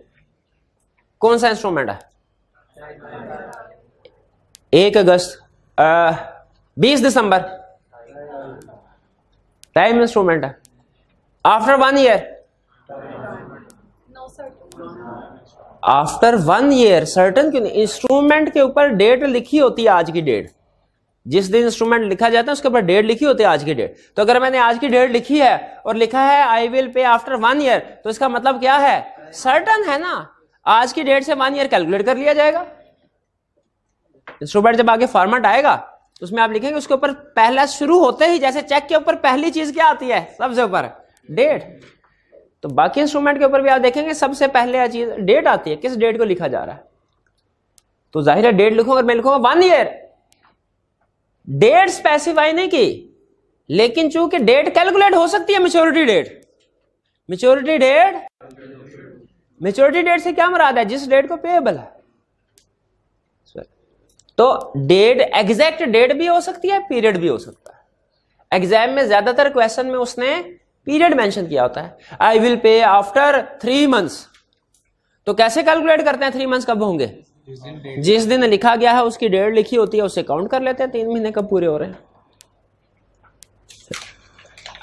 कौन सा इंस्ट्रूमेंट है एक अगस्त बीस दिसंबर टाइम इंस्ट्रूमेंट है after one year after one year certain क्यों नहीं इंस्ट्रूमेंट के ऊपर डेट लिखी होती है आज की डेट जिस दिन इंस्ट्रूमेंट लिखा जाता है उसके ऊपर डेट लिखी होती है आज की डेट तो अगर मैंने आज की डेट लिखी है और लिखा है I will pay after one year तो इसका मतलब क्या है सर्टन है ना आज की डेट से वन ईयर कैलकुलेट कर लिया जाएगा इंस्ट्रूमेंट जब आगे फॉर्मेट आएगा तो उसमें आप लिखेंगे उसके ऊपर पहला शुरू होते ही जैसे चेक के ऊपर पहली चीज क्या आती है सबसे ऊपर डेट तो बाकी इंस्ट्रूमेंट के ऊपर भी आप देखेंगे सबसे पहले चीज डेट आती है किस डेट को लिखा जा रहा है तो जाहिर है डेट लिखूंगा मैं लिखूंगा वन ईयर डेट स्पेसिफाई नहीं की लेकिन चूंकि डेट कैलकुलेट हो सकती है maturity date maturity date maturity date से क्या मराद है जिस डेट को पेएबल है तो डेट एग्जैक्ट डेट भी हो सकती है पीरियड भी हो सकता है एग्जाम में ज्यादातर क्वेश्चन में उसने पीरियड मेंशन किया होता है I will pay after three months तो कैसे कैलकुलेट करते हैं थ्री मंथ्स कब होंगे जिस दिन लिखा गया है उसकी डेट लिखी होती है उसे काउंट कर लेते हैं तीन महीने कब पूरे हो रहे हैं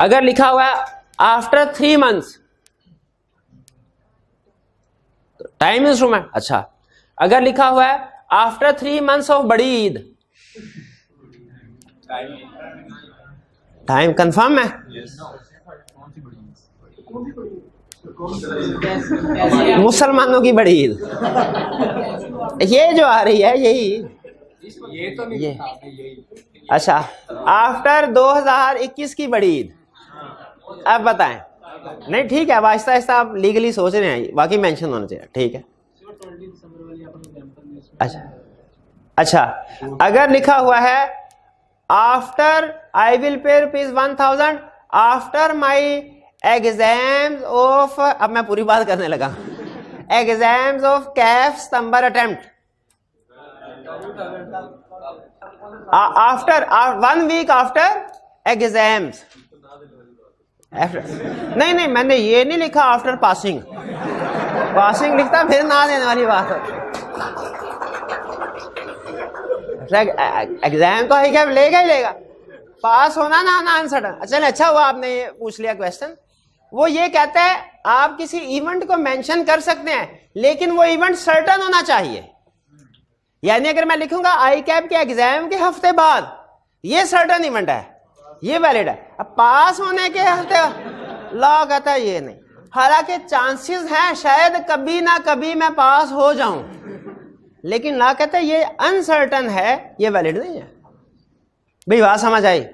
अगर लिखा हुआ after three months time instrument अच्छा अगर लिखा हुआ है आफ्टर थ्री मंथ्स ऑफ बड़ी ईद टाइम कंफर्म है yes. मुसलमानों की बड़ी ईद ये जो आ रही है यही ये तो नहीं ये अच्छा आफ्टर 2021 की बड़ी ईद अब बताएं नहीं ठीक है अब आहिस्ता आहिस्ता आप लीगली सोच रहे हैं बाकी मेंशन होना चाहिए ठीक है अच्छा अच्छा अगर लिखा हुआ है after I will pay rupees one thousand after my exams of अब मैं पूरी बात करने लगा एग्जाम्स ऑफ कैफ स्तंबर attempt after one week after exams नहीं नहीं मैंने ये नहीं लिखा आफ्टर पासिंग पासिंग लिखता फिर ना देने वाली बात एग्जाम अच्छा, तो है क्या लेगा ही लेगा पास होना ना ना आंसर अच्छा अच्छा हुआ आपने ये पूछ लिया क्वेश्चन वो ये कहता है आप किसी इवेंट को मेंशन कर सकते हैं लेकिन वो इवेंट सर्टन होना चाहिए यानी अगर मैं लिखूंगा आई कैप के एग्जाम के हफ्ते बाद ये सर्टन इवेंट है ये वैलिड है अब पास होने के हफ्ते लॉ कहता है ये नहीं हालांकि चांसेस हैं शायद कभी ना कभी मैं पास हो जाऊं लेकिन ला कहता है ये अनसर्टन है ये वैलिड नहीं है भाई बात समझ आई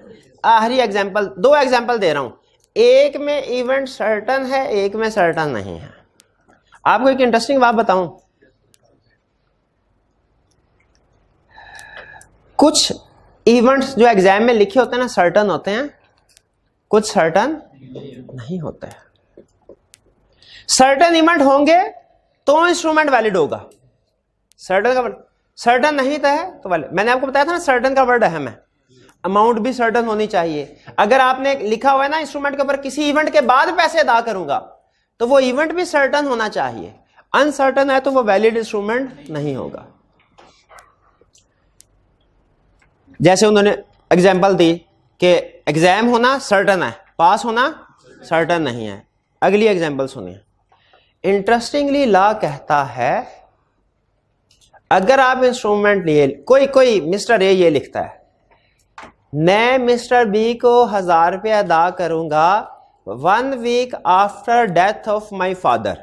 आखिरी एग्जाम्पल दो एग्जाम्पल दे रहा हूं एक में इवेंट सर्टन है एक में सर्टन नहीं है आपको एक इंटरेस्टिंग बात बताऊं कुछ इवेंट्स जो एग्जाम में लिखे होते हैं ना सर्टन होते हैं कुछ सर्टन नहीं होते हैं सर्टन इवेंट होंगे तो इंस्ट्रूमेंट वैलिड होगा सर्टन का सर्टन नहीं था तो है तो वैलिड मैंने आपको बताया था ना सर्टन का वर्ड अहम है अमाउंट भी सर्टन होनी चाहिए अगर आपने लिखा हुआ है ना इंस्ट्रूमेंट के ऊपर किसी इवेंट के बाद पैसे अदा करूंगा तो वो इवेंट भी सर्टन होना चाहिए अनसर्टन है तो वो वैलिड इंस्ट्रूमेंट नहीं होगा जैसे उन्होंने एग्जाम्पल दी कि एग्जाम होना सर्टन है पास होना सर्टन नहीं है अगली एग्जाम्पल सुनिए इंटरेस्टिंगली ला कहता है अगर आप इंस्ट्रूमेंट लिए कोई कोई मिस्टर ए ये लिखता है मैं मिस्टर बी को हज़ार रुपये अदा करूँगा one week after death of my father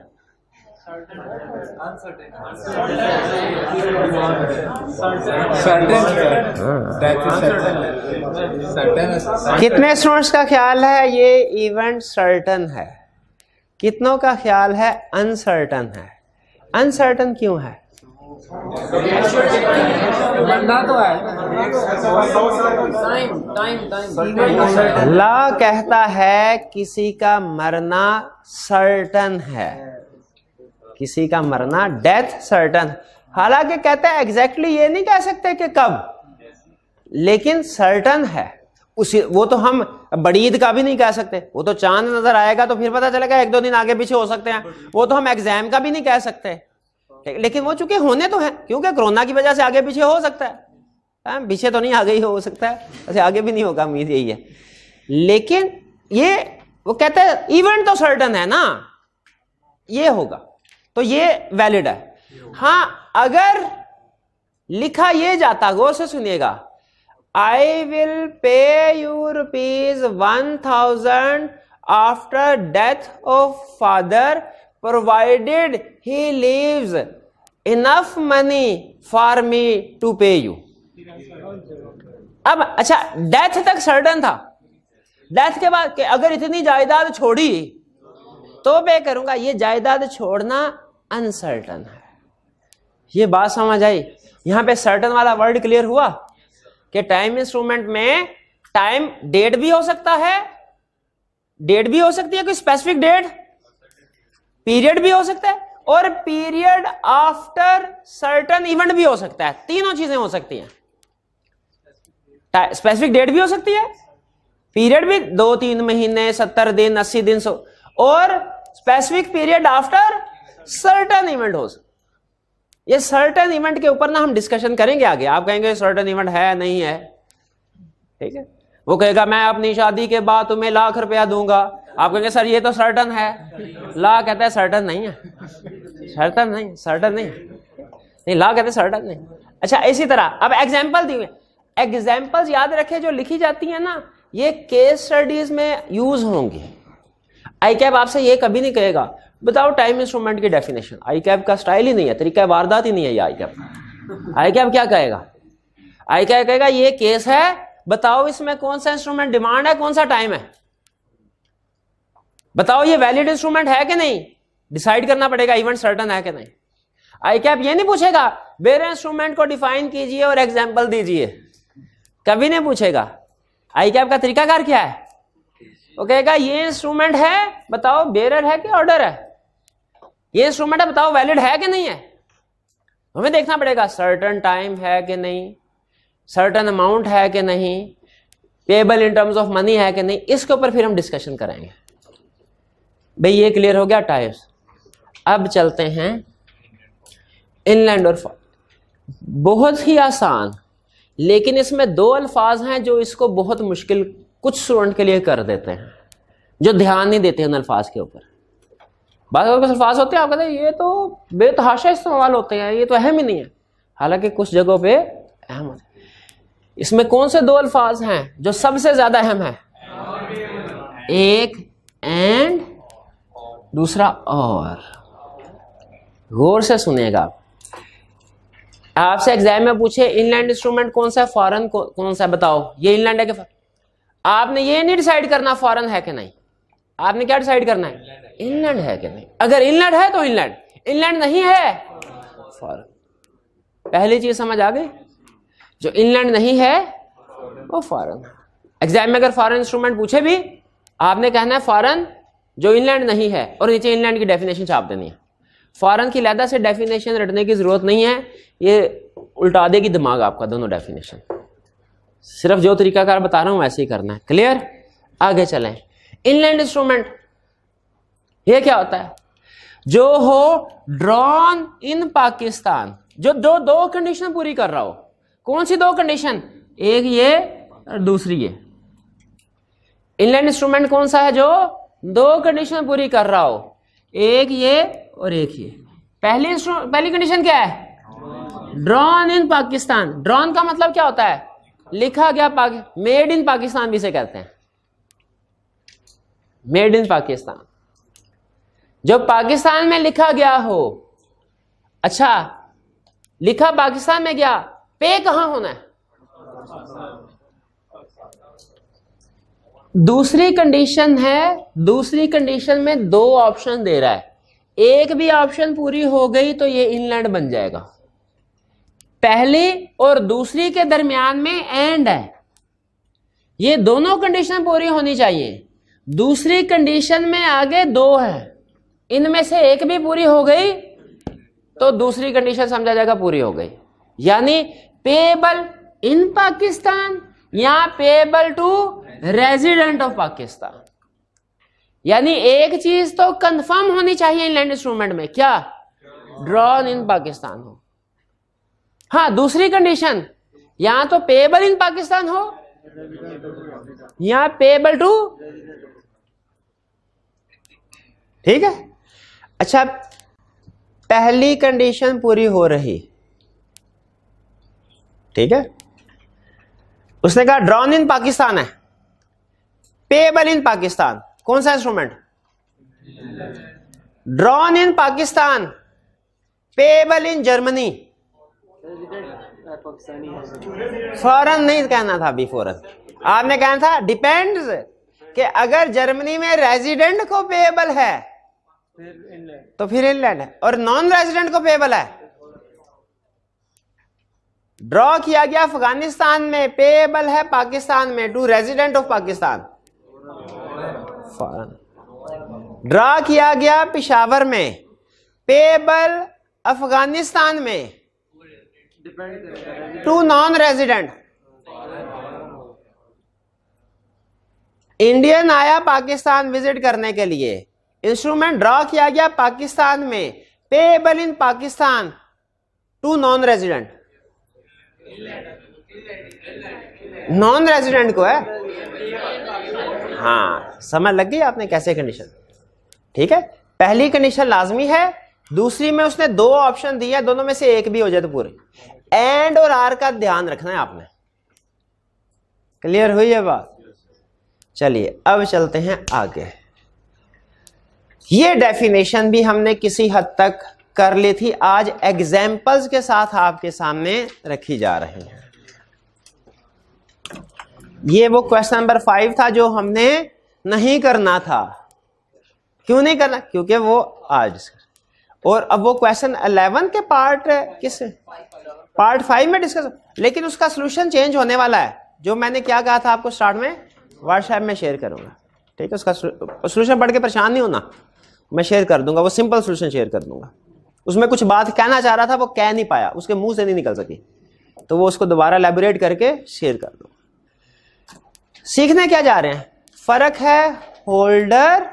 कितने स्टूडेंट्स का ख्याल है ये इवेंट सर्टन है कितनों का ख्याल है अनसर्टन है अनसर्टन क्यों है बंदा तो है ला कहता है किसी का मरना सर्टन है किसी का मरना डेथ सर्टन हालांकि कहते हैं एग्जैक्टली ये नहीं कह सकते कि कब लेकिन सर्टन है उसी वो तो हम बड़ी ईद का भी नहीं कह सकते वो तो चांद नजर आएगा तो फिर पता चलेगा एक दो दिन आगे पीछे हो सकते हैं वो तो हम एग्जाम का भी नहीं कह सकते लेकिन वो चूंकि होने तो है क्योंकि कोरोना की वजह से आगे पीछे हो सकता है हाँ, पीछे तो नहीं आगे ही हो सकता है वैसे आगे भी नहीं होगा उम्मीद यही है लेकिन ये वो कहते हैं इवेंट तो सर्टन है ना ये होगा तो ये वैलिड है हाँ अगर लिखा ये जाता गौर से सुनिएगा I will pay you rupees one thousand after death of father provided he leaves enough money for me to pay you अब अच्छा डेथ तक सर्टन था डेथ के बाद के अगर इतनी जायदाद छोड़ी तो मैं करूंगा ये जायदाद छोड़ना अनसर्टन है ये बात समझ आई यहां पे सर्टन वाला वर्ड क्लियर हुआ कि टाइम इंस्ट्रूमेंट में टाइम डेट भी हो सकता है डेट भी हो सकती है कोई स्पेसिफिक डेट पीरियड भी हो सकता है और पीरियड आफ्टर सर्टन इवेंट भी हो सकता है तीनों चीजें हो सकती हैं स्पेसिफिक डेट भी हो सकती है पीरियड भी दो तीन महीने सत्तर दिन अस्सी दिन सो और specific period after certain event हो सकता ये सर्टन इवेंट के ऊपर ना हम डिस्कशन करेंगे आगे आप कहेंगे सर्टन इवेंट है नहीं है ठीक है वो कहेगा मैं अपनी शादी के बाद तुम्हें लाख रुपया दूंगा आप कहेंगे सर ये तो सर्टन है ला कहता है सर्टन नहीं है सर्टन नहीं सर्टन नहीं नहीं ला कहते सर्टन नहीं अच्छा इसी तरह अब एग्जाम्पल दिए एग्जाम्पल्स याद रखे जो लिखी जाती है ना ये केस स्टडीज में यूज होंगी आई कैब आपसे ये कभी नहीं कहेगा बताओ टाइम इंस्ट्रूमेंट की डेफिनेशन आई कैब का स्टाइल ही नहीं है तरीका वारदात ही नहीं है ये आई कैब आई कैब क्या कहेगा आई कैब कहेगा ये केस है बताओ इसमें कौन सा इंस्ट्रूमेंट डिमांड है कौन सा टाइम है बताओ ये वैलिड इंस्ट्रूमेंट है कि नहीं डिसाइड करना पड़ेगा इवेंट सर्टन है कि नहीं आई कैब ये नहीं पूछेगा बेरे इंस्ट्रूमेंट को डिफाइन कीजिए और एग्जाम्पल दीजिए कभी नहीं पूछेगा आई कैप का तरीकाकार क्या है वो कहेगा ये इंस्ट्रूमेंट है बताओ बेरर है कि ऑर्डर है ये इंस्ट्रूमेंट है बताओ वैलिड है कि नहीं है हमें देखना पड़ेगा सर्टन टाइम है कि नहीं सर्टन अमाउंट है कि नहीं payable in terms of money है कि नहीं इसके ऊपर फिर हम डिस्कशन करेंगे भाई ये क्लियर हो गया टाइप्स अब चलते हैं इनलैंड और बहुत ही आसान लेकिन इसमें दो अल्फाज हैं जो इसको बहुत मुश्किल कुछ स्टूडेंट के लिए कर देते हैं जो ध्यान नहीं देते उन अल्फाज के ऊपर बाकी कुछ अल्फाज होते हैं आप कहते हैं ये तो बेतहाशा इस्तेमाल होते हैं ये तो अहम ही नहीं है हालांकि कुछ जगहों पे अहम होते इसमें कौन से दो अल्फाज हैं जो सबसे ज़्यादा अहम है एक एंड दूसरा और गौर से सुनेगा आप आपसे एग्जाम में पूछे इनलैंड इंस्ट्रूमेंट कौन सा है फॉरन कौन सा है बताओ ये इनलैंड है कि आपने ये नहीं डिसाइड करना फॉरन है कि नहीं आपने क्या डिसाइड करना है इनलैंड है कि नहीं अगर इनलैंड है तो इनलैंड इनलैंड नहीं है फॉरन पहली चीज समझ आ गई जो इनलैंड नहीं है वो फॉरन एग्जाम में अगर फॉरन इंस्ट्रूमेंट पूछे भी आपने कहना है फॉरन जो इनलैंड नहीं है और नीचे इनलैंड की डेफिनेशन छाप देनी है फॉरन की लहदा से डेफिनेशन रटने की ज़रूरत नहीं है ये उल्टा देगी दिमाग आपका दोनों डेफिनेशन सिर्फ जो तरीकाकार बता रहा हूं वैसे ही करना है क्लियर आगे चलें इनलैंड इंस्ट्रूमेंट ये क्या होता है जो हो ड्रॉन इन पाकिस्तान जो दो दो कंडीशन पूरी कर रहा हो कौन सी दो कंडीशन एक ये और दूसरी ये इनलैंड इंस्ट्रूमेंट कौन सा है जो दो कंडीशन पूरी कर रहा हो एक ये और एक ये पहली पहली कंडीशन क्या है ड्रॉन इन पाकिस्तान ड्रॉन का मतलब क्या होता है लिखा गया मेड इन पाकिस्तान भी से कहते हैं मेड इन पाकिस्तान जो पाकिस्तान में लिखा गया हो अच्छा लिखा पाकिस्तान में गया पे कहां होना है दूसरी कंडीशन है दूसरी कंडीशन में दो ऑप्शन दे रहा है एक भी ऑप्शन पूरी हो गई तो ये इनलैंड बन जाएगा पहली और दूसरी के दरमियान में एंड है ये दोनों कंडीशन पूरी होनी चाहिए दूसरी कंडीशन में आगे दो है इनमें से एक भी पूरी हो गई तो दूसरी कंडीशन समझा जाएगा पूरी हो गई यानी पेबल इन पाकिस्तान या payable to resident of Pakistan यानी एक चीज तो कंफर्म होनी चाहिए इनलैंड इंस्ट्रूमेंट में क्या ड्रॉन इन पाकिस्तान हो हाँ दूसरी कंडीशन यहां तो पेबल इन पाकिस्तान हो यहां पेबल टू ठीक है अच्छा पहली कंडीशन पूरी हो रही ठीक है उसने कहा ड्रॉन इन पाकिस्तान है पेबल इन पाकिस्तान कौन सा instrument drawn in Pakistan payable in Germany foreign नहीं कहना था अभी फॉरन आपने कहना था डिपेंड्स कि अगर जर्मनी में रेजिडेंट को पेबल है तो फिर इनलैंड है और नॉन रेजिडेंट को पेबल है ड्रॉ किया गया अफगानिस्तान में पेबल है पाकिस्तान में to resident of Pakistan foreign draw किया गया पिशावर में पेबल अफगानिस्तान में टू नॉन रेजिडेंट इंडियन आया पाकिस्तान विजिट करने के लिए इंस्ट्रूमेंट ड्रा किया गया पाकिस्तान में payable in Pakistan to non resident non resident को है हाँ समझ लग गई आपने कैसे कंडीशन ठीक है पहली कंडीशन लाजमी है दूसरी में उसने दो ऑप्शन दिया दोनों में से एक भी हो जाए तो पूरी एंड और आर का ध्यान रखना है आपने क्लियर हुई है बात चलिए अब चलते हैं आगे ये डेफिनेशन भी हमने किसी हद तक कर ली थी आज एग्जाम्पल्स के साथ आपके सामने रखी जा रही है ये वो क्वेश्चन नंबर फाइव था जो हमने नहीं करना था क्यों नहीं करना क्योंकि वो आज और अब वो क्वेश्चन अलेवन के पार्ट किस पार्ट फाइव में डिस्कस लेकिन उसका सोल्यूशन चेंज होने वाला है जो मैंने क्या कहा था आपको स्टार्ट में व्हाट्सएप में शेयर करूंगा ठीक है उसका सोल्यूशन पढ़ के परेशान नहीं होना मैं शेयर कर दूंगा वो सिंपल सोल्यूशन शेयर कर दूंगा उसमें कुछ बात कहना चाह रहा था वो कह नहीं पाया उसके मुंह से नहीं निकल सकी तो वो उसको दोबारा लेबोरेट करके शेयर कर दूंगा सीखने क्या जा रहे हैं फर्क है होल्डर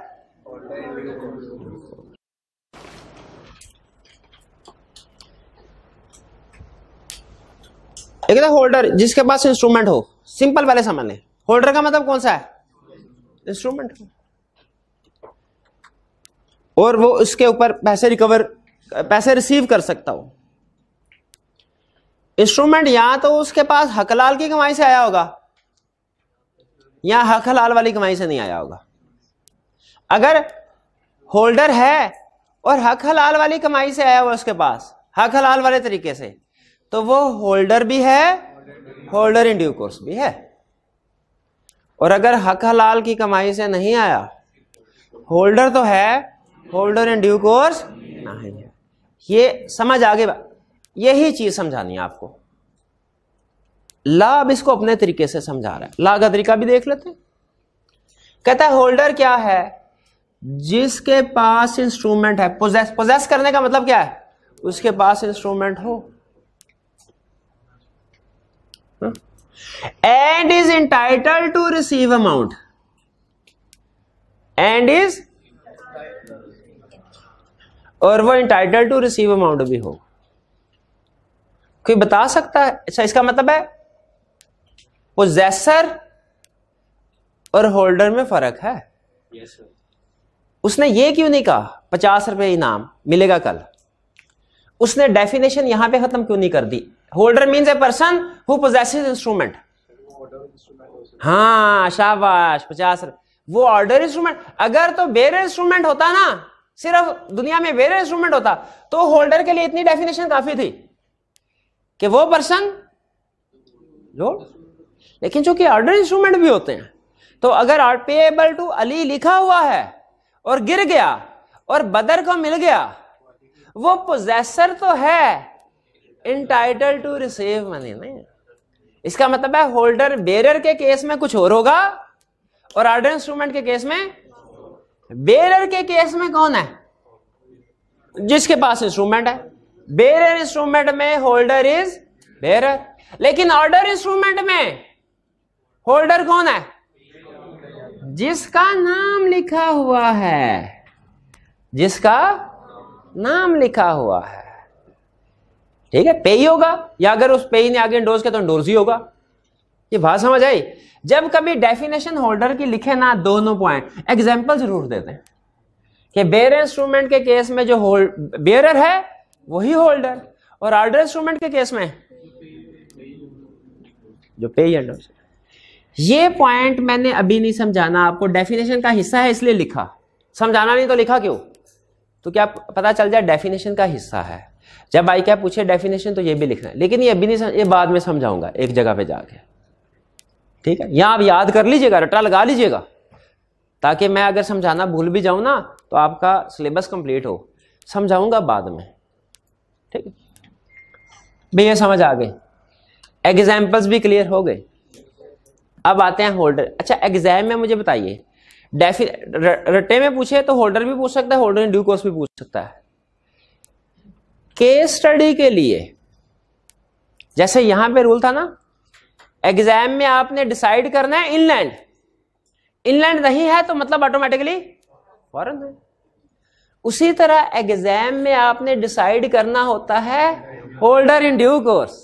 एक तो होल्डर जिसके पास इंस्ट्रूमेंट हो सिंपल पहले सामान्य होल्डर का मतलब कौन सा है इंस्ट्रूमेंट और वो उसके ऊपर पैसे रिकवर पैसे रिसीव कर सकता हो इंस्ट्रूमेंट या तो उसके पास हकलाल की कमाई से आया होगा यहां हक हलाल वाली कमाई से नहीं आया होगा अगर होल्डर है और हक हलाल वाली कमाई से आया हुआ उसके पास हक हलाल वाले तरीके से तो वो होल्डर भी है होल्डर इन ड्यू कोर्स भी है और अगर हक हलाल की कमाई से नहीं आया होल्डर तो है होल्डर इन ड्यू कोर्स नहीं है ये समझ आगे यही चीज समझानी है आपको ला अब इसको अपने तरीके से समझा रहा है ला का तरीका भी देख लेते हैं कहता है होल्डर क्या है जिसके पास इंस्ट्रूमेंट है पोजेस पोजेस करने का मतलब क्या है उसके पास इंस्ट्रूमेंट हो and is entitled to receive amount and is और वो इंटाइटल टू रिसीव अमाउंट भी हो कोई बता सकता है अच्छा इसका मतलब है पोजेसर और होल्डर में फर्क है yes, उसने ये क्यों नहीं कहा पचास रुपए इनाम मिलेगा कल उसने डेफिनेशन यहां पे खत्म क्यों नहीं कर दी holder means a person who possess instrument हाँ शाबाश पचास वो ऑर्डर इंस्ट्रूमेंट अगर तो बेर इंस्ट्रूमेंट होता ना सिर्फ दुनिया में बेर इंस्ट्रूमेंट होता तो होल्डर के लिए इतनी डेफिनेशन काफी थी कि वो पर्सन जो लेकिन चूंकि ऑर्डर इंस्ट्रूमेंट भी होते हैं तो अगर पेएबल टू अली लिखा हुआ है और गिर गया और बदर को मिल गया वो पोजेसर तो है इंटाइटल टू रिसीव मनी नहीं इसका मतलब है होल्डर बेरर के केस में कुछ और होगा और ऑर्डर इंस्ट्रूमेंट के केस में बेरर के केस में कौन है जिसके पास इंस्ट्रूमेंट है बेरर इंस्ट्रूमेंट में होल्डर इज बेरर लेकिन ऑर्डर इंस्ट्रूमेंट में होल्डर कौन है जिसका नाम लिखा हुआ है जिसका नाम लिखा हुआ है ठीक है पे ही होगा या अगर उस पे ही ने आगे इंडोर्स किया तो इंडोर्स ही होगा ये बात समझ आई जब कभी डेफिनेशन होल्डर की लिखे ना दोनों पॉइंट एग्जाम्पल जरूर देते हैं कि बेयर इंस्ट्रूमेंट के केस में जो होल्ड बेयरर है वही होल्डर और आर्डर इंस्ट्रूमेंट के केस में जो पे ही इंडोर्स ये पॉइंट मैंने अभी नहीं समझाना आपको डेफिनेशन का हिस्सा है इसलिए लिखा समझाना नहीं तो लिखा क्यों तो क्या पता चल जाए डेफिनेशन का हिस्सा है जब आई क्या पूछे डेफिनेशन तो ये भी लिखना है लेकिन ये अभी नहीं ये बाद में समझाऊंगा एक जगह पे जाके ठीक है यहाँ आप याद कर लीजिएगा रटा लगा लीजिएगा ताकि मैं अगर समझाना भूल भी जाऊँ ना तो आपका सिलेबस कंप्लीट हो समझाऊंगा बाद में ठीक है भैया समझ आ गए एग्जाम्पल्स भी क्लियर हो गए अब आते हैं होल्डर अच्छा एग्जाम में मुझे बताइए रटे में पूछे तो होल्डर भी पूछ सकता है होल्डर इन ड्यू कोर्स भी पूछ सकता है केस स्टडी के लिए जैसे यहां पे रूल था ना एग्जाम में आपने डिसाइड करना है इनलैंड इनलैंड नहीं है तो मतलब ऑटोमेटिकली फॉरन है उसी तरह एग्जाम में आपने डिसाइड करना होता है holder in due course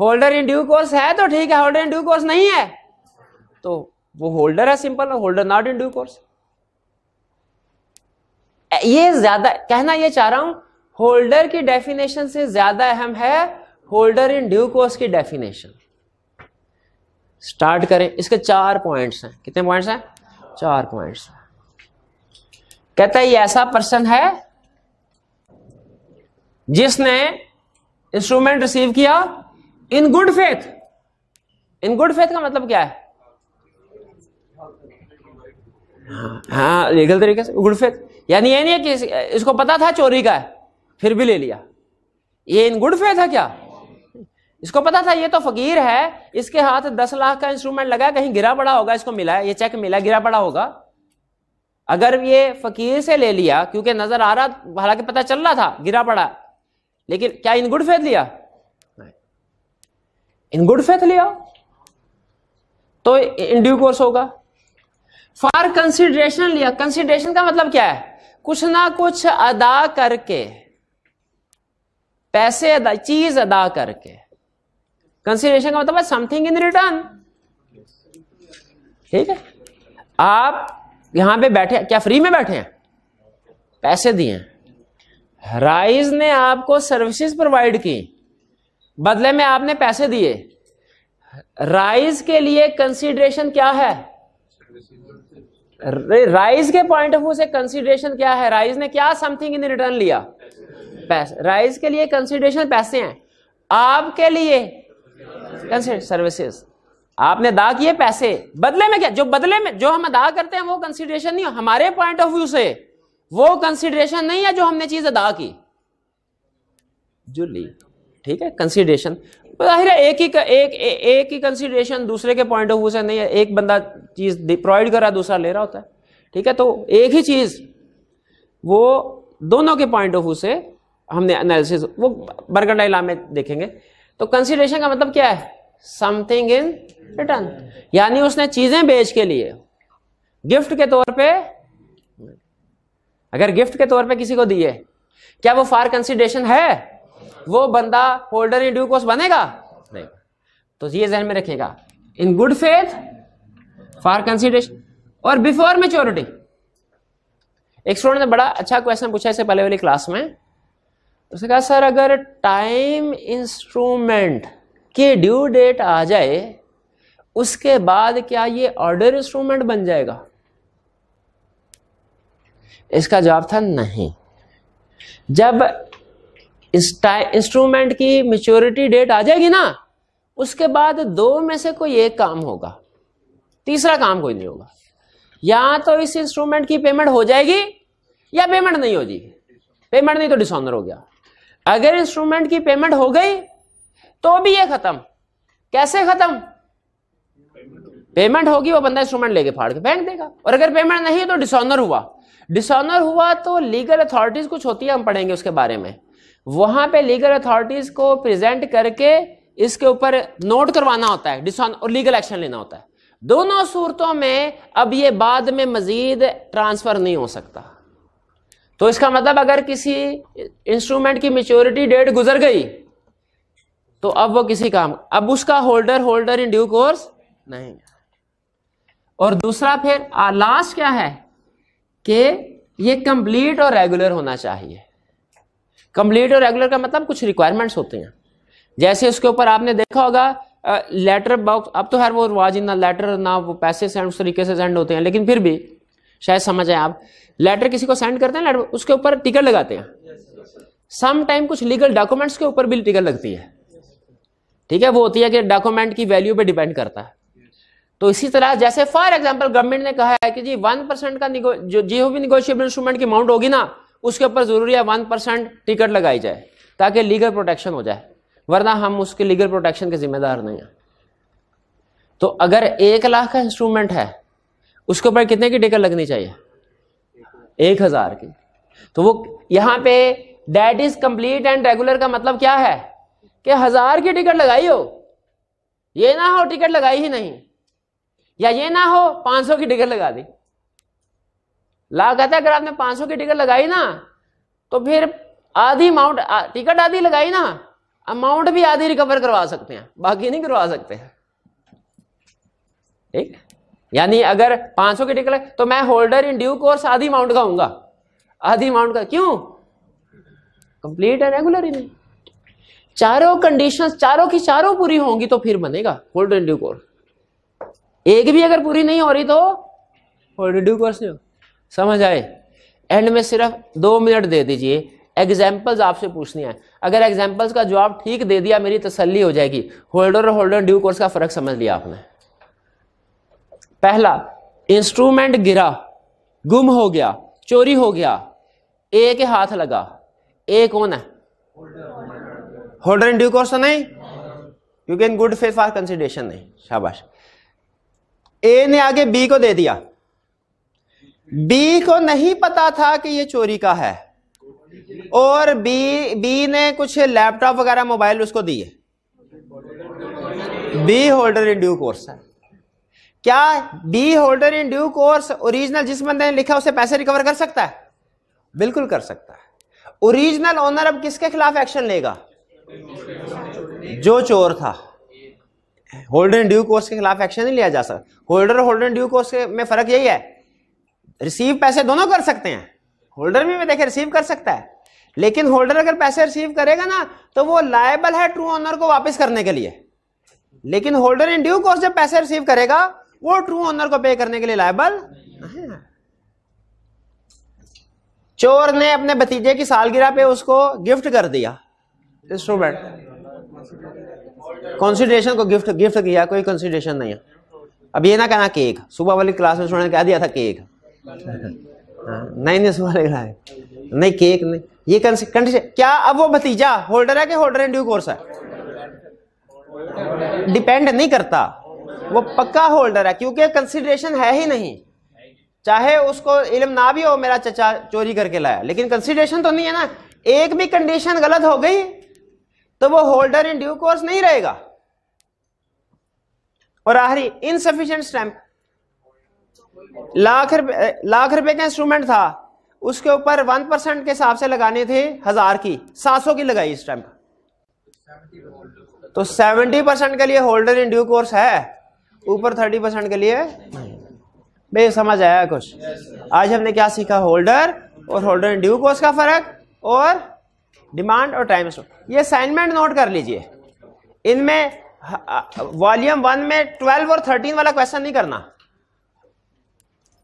holder in due course है तो ठीक है होल्डर इन ड्यू कोर्स नहीं है तो वो होल्डर है simple holder not in due course ये ज्यादा कहना ये चाह रहा हूं होल्डर की डेफिनेशन से ज्यादा अहम है होल्डर इन ड्यू कोर्स की डेफिनेशन स्टार्ट करें इसके चार पॉइंट्स हैं कितने पॉइंट्स हैं चार पॉइंट्स कहता है ये ऐसा पर्सन है जिसने इंस्ट्रूमेंट रिसीव किया in good faith in good faith का मतलब क्या है हाँ लीगल तरीके से गुड फेथ यानी ये नहीं है कि इसको पता था चोरी का है फिर भी ले लिया ये इन गुड फेथ है क्या इसको पता था ये तो फकीर है इसके हाथ दस लाख का इंस्ट्रूमेंट लगा कहीं गिरा पड़ा होगा इसको मिला ये चेक मिला गिरा पड़ा होगा अगर ये फकीर से ले लिया क्योंकि नजर आ रहा हालांकि पता चल रहा था गिरा पड़ा लेकिन क्या इन गुड फेथ लिया इन गुड फेथ लिया तो इन ड्यू कोर्स होगा फॉर कंसिडरेशन लिया कंसिडरेशन का मतलब क्या है कुछ ना कुछ अदा करके पैसे अदा चीज अदा करके कंसिडरेशन का मतलब है समथिंग इन रिटर्न ठीक है आप यहां पे बैठे क्या फ्री में बैठे हैं पैसे दिए राइज ने आपको सर्विसेज प्रोवाइड की बदले में आपने पैसे दिए राइज के लिए कंसीडरेशन क्या है राइज के पॉइंट ऑफ व्यू से कंसीडरेशन क्या है राइज ने क्या समथिंग इन रिटर्न लिया राइज के लिए कंसीडरेशन पैसे हैं आपके लिए सर्विसेज आपने अदा किए पैसे बदले में क्या जो बदले में जो हम अदा करते हैं वो कंसीडरेशन नहीं हमारे पॉइंट ऑफ व्यू से वो कंसीडरेशन नहीं है जो हमने चीज अदा की जो ली ठीक है कंसिडरेशन तो जाहिर है एक ही एक ए, एक ही कंसिडरेशन दूसरे के पॉइंट ऑफ व्यू से नहीं है एक बंदा चीज़ प्रोवाइड कर रहा है दूसरा ले रहा होता है ठीक है तो एक ही चीज़ वो दोनों के पॉइंट ऑफ व्यू से हमने एनालिसिस वो बरगंडा इलाम में देखेंगे तो कंसिडरेशन का मतलब क्या है समथिंग इन रिटर्न यानी उसने चीजें बेच के लिए गिफ्ट के तौर पे अगर गिफ्ट के तौर पे किसी को दिए क्या वो फार कंसिडरेशन है वो बंदा होल्डर इन ड्यू कोर्स बनेगा नहीं तो ये जहन में रखेगा in good faith for consideration और बिफोर मेच्योरिटी एक स्टूडेंट ने बड़ा अच्छा क्वेश्चन पूछा इससे पहले वाली क्लास में उसने कहा सर अगर टाइम इंस्ट्रूमेंट की ड्यू डेट आ जाए उसके बाद क्या ये ऑर्डर इंस्ट्रूमेंट बन जाएगा इसका जवाब था नहीं जब इंस्ट्रूमेंट की मेच्योरिटी डेट आ जाएगी ना उसके बाद दो में से कोई एक काम होगा तीसरा काम कोई नहीं होगा या तो इस इंस्ट्रूमेंट की पेमेंट हो जाएगी या पेमेंट नहीं हो जाएगी पेमेंट नहीं तो डिसऑनर हो गया अगर इंस्ट्रूमेंट की पेमेंट हो गई तो भी ये खत्म कैसे खत्म पेमेंट होगी वो बंदा इंस्ट्रूमेंट लेके फाड़ के फेंक देगा और अगर पेमेंट नहीं तो डिसऑनर हुआ डिसऑनर हुआ तो लीगल अथॉरिटीज कुछ होती है हम पढ़ेंगे उसके बारे में वहां पे लीगल अथॉरिटीज को प्रेजेंट करके इसके ऊपर नोट करवाना होता है डिसऑन और लीगल एक्शन लेना होता है दोनों सूरतों में अब ये बाद में मजीद ट्रांसफर नहीं हो सकता तो इसका मतलब अगर किसी इंस्ट्रूमेंट की मेच्योरिटी डेट गुजर गई तो अब वो किसी काम अब उसका holder holder in due course नहीं और दूसरा फिर लास्ट क्या है कि ये कंप्लीट और रेगुलर होना चाहिए कंप्लीट और रेगुलर का मतलब कुछ रिक्वायरमेंट्स होते हैं जैसे उसके ऊपर आपने देखा होगा लेटर बॉक्स अब तो हर वो रिवाज ना लेटर ना वो पैसे सेंड उस तरीके से सेंड होते हैं लेकिन फिर भी शायद समझ आए आप लेटर किसी को सेंड करते हैं लेटर उसके ऊपर टिकट लगाते हैं सम टाइम कुछ लीगल डॉक्यूमेंट्स के ऊपर भी टिकट लगती है ठीक है वो होती है कि डॉक्यूमेंट की वैल्यू पे डिपेंड करता है तो इसी तरह जैसे फॉर एग्जाम्पल गवर्नमेंट ने कहा है कि जी वन परसेंट का जो जी हो भी निगोशियबल इंस्ट्रूमेंट की अमाउंट होगी ना उसके ऊपर ज़रूरी है वन परसेंट टिकट लगाई जाए ताकि लीगल प्रोटेक्शन हो जाए वरना हम उसके लीगल प्रोटेक्शन के जिम्मेदार नहीं हैं तो अगर एक लाख का इंस्ट्रूमेंट है उसके ऊपर कितने की टिकट लगनी चाहिए एक हज़ार की तो वो यहां पे date is complete and regular का मतलब क्या है कि हज़ार की टिकट लगाई हो ये ना हो टिकट लगाई ही नहीं या ये ना हो 500 की टिकट लगा दी ला कहता है अगर आपने 500 की टिकट लगाई ना तो फिर आधी अमाउंट टिकट आधी लगाई ना अमाउंट भी आधी रिकवर करवा सकते हैं बाकी नहीं करवा सकते ठीक यानी अगर 500 की टिकट तो मैं होल्डर इन ड्यू कोर्स आधी अमाउंट का हूंगा आधी अमाउंट का क्यों कंप्लीट है रेगुलर ही नहीं चारों कंडीशन चारों की चारों पूरी होंगी तो फिर बनेगा होल्डर इन ड्यू कोर्स एक भी अगर पूरी नहीं हो रही तो होल्डर ड्यू कोर्स नहीं समझ आए एंड में सिर्फ दो मिनट दे दीजिए एग्जाम्पल्स आपसे पूछनी है अगर एग्जाम्पल्स का जवाब ठीक दे दिया मेरी तसल्ली हो जाएगी होल्डर और होल्डर ड्यू कोर्स का फर्क समझ लिया आपने पहला इंस्ट्रूमेंट गिरा गुम हो गया चोरी हो गया ए के हाथ लगा ए कौन है होल्डर इन ड्यू कोर्स तो नहीं क्योंकि in good faith for consideration नहीं शाबाश ए ने आगे बी को दे दिया बी को नहीं पता था कि ये चोरी का है और बी बी ने कुछ लैपटॉप वगैरह मोबाइल उसको दिए B holder in due course है क्या B holder in due course original जिस बंदे ने लिखा उसे पैसे रिकवर कर सकता है बिल्कुल कर सकता है ओरिजिनल ओनर अब किसके खिलाफ एक्शन लेगा जो चोर था होल्डर इन ड्यू कोर्स के खिलाफ एक्शन नहीं लिया जा सकता holder holder in due course में फर्क यही है रिसीव पैसे दोनों कर सकते हैं होल्डर भी मैं देखे रिसीव कर सकता है लेकिन होल्डर अगर पैसे रिसीव करेगा ना तो वो लायबल है ट्रू ऑनर को वापस करने के लिए लेकिन होल्डर इन ड्यू कोर्स जब पैसे रिसीव करेगा वो ट्रू ऑनर को पे करने के लिए लायबल चोर ने अपने भतीजे की सालगिरह पे उसको गिफ्ट कर दिया इंस्ट्रूमेंट कॉन्सिडरेशन को गिफ्ट गिफ्ट किया कोई कंसिडरेशन नहीं है अब ये ना कहना केक सुबह वाली क्लास में उन्होंने कह दिया था केक हाँ, नहीं नहीं सुबह लग है नहीं केक नहीं ये कंडीशन क्या अब वो भतीजा होल्डर है कि होल्डर इन ड्यू कोर्स है डिपेंड नहीं करता वो पक्का होल्डर है क्योंकि कंसिडरेशन है ही नहीं चाहे उसको इलम ना भी हो मेरा चचा चोरी करके लाया लेकिन कंसिडरेशन तो नहीं है ना एक भी कंडीशन गलत हो गई तो वो होल्डर इन ड्यू कोर्स नहीं रहेगा और आखिरी इनसफिशियंट स्टैम्प लाख रुपए लाख रुपए का इंस्ट्रूमेंट था उसके ऊपर वन परसेंट के हिसाब से लगाने थे हजार की सात सौ की लगाई इस टाइम तो सेवेंटी परसेंट के लिए होल्डर इन ड्यू कोर्स है ऊपर थर्टी परसेंट के लिए बे समझ आया कुछ आज हमने क्या सीखा होल्डर और होल्डर इन ड्यू कोर्स का फर्क और डिमांड और टाइम ये असाइनमेंट नोट कर लीजिए इनमें वॉल्यूम वन में ट्वेल्व और थर्टीन वाला क्वेश्चन नहीं करना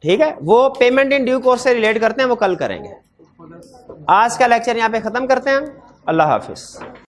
ठीक है वो पेमेंट इन ड्यू कोर्स से रिलेट करते हैं वो कल करेंगे आज का लेक्चर यहाँ पे ख़त्म करते हैं अल्लाह हाफिज़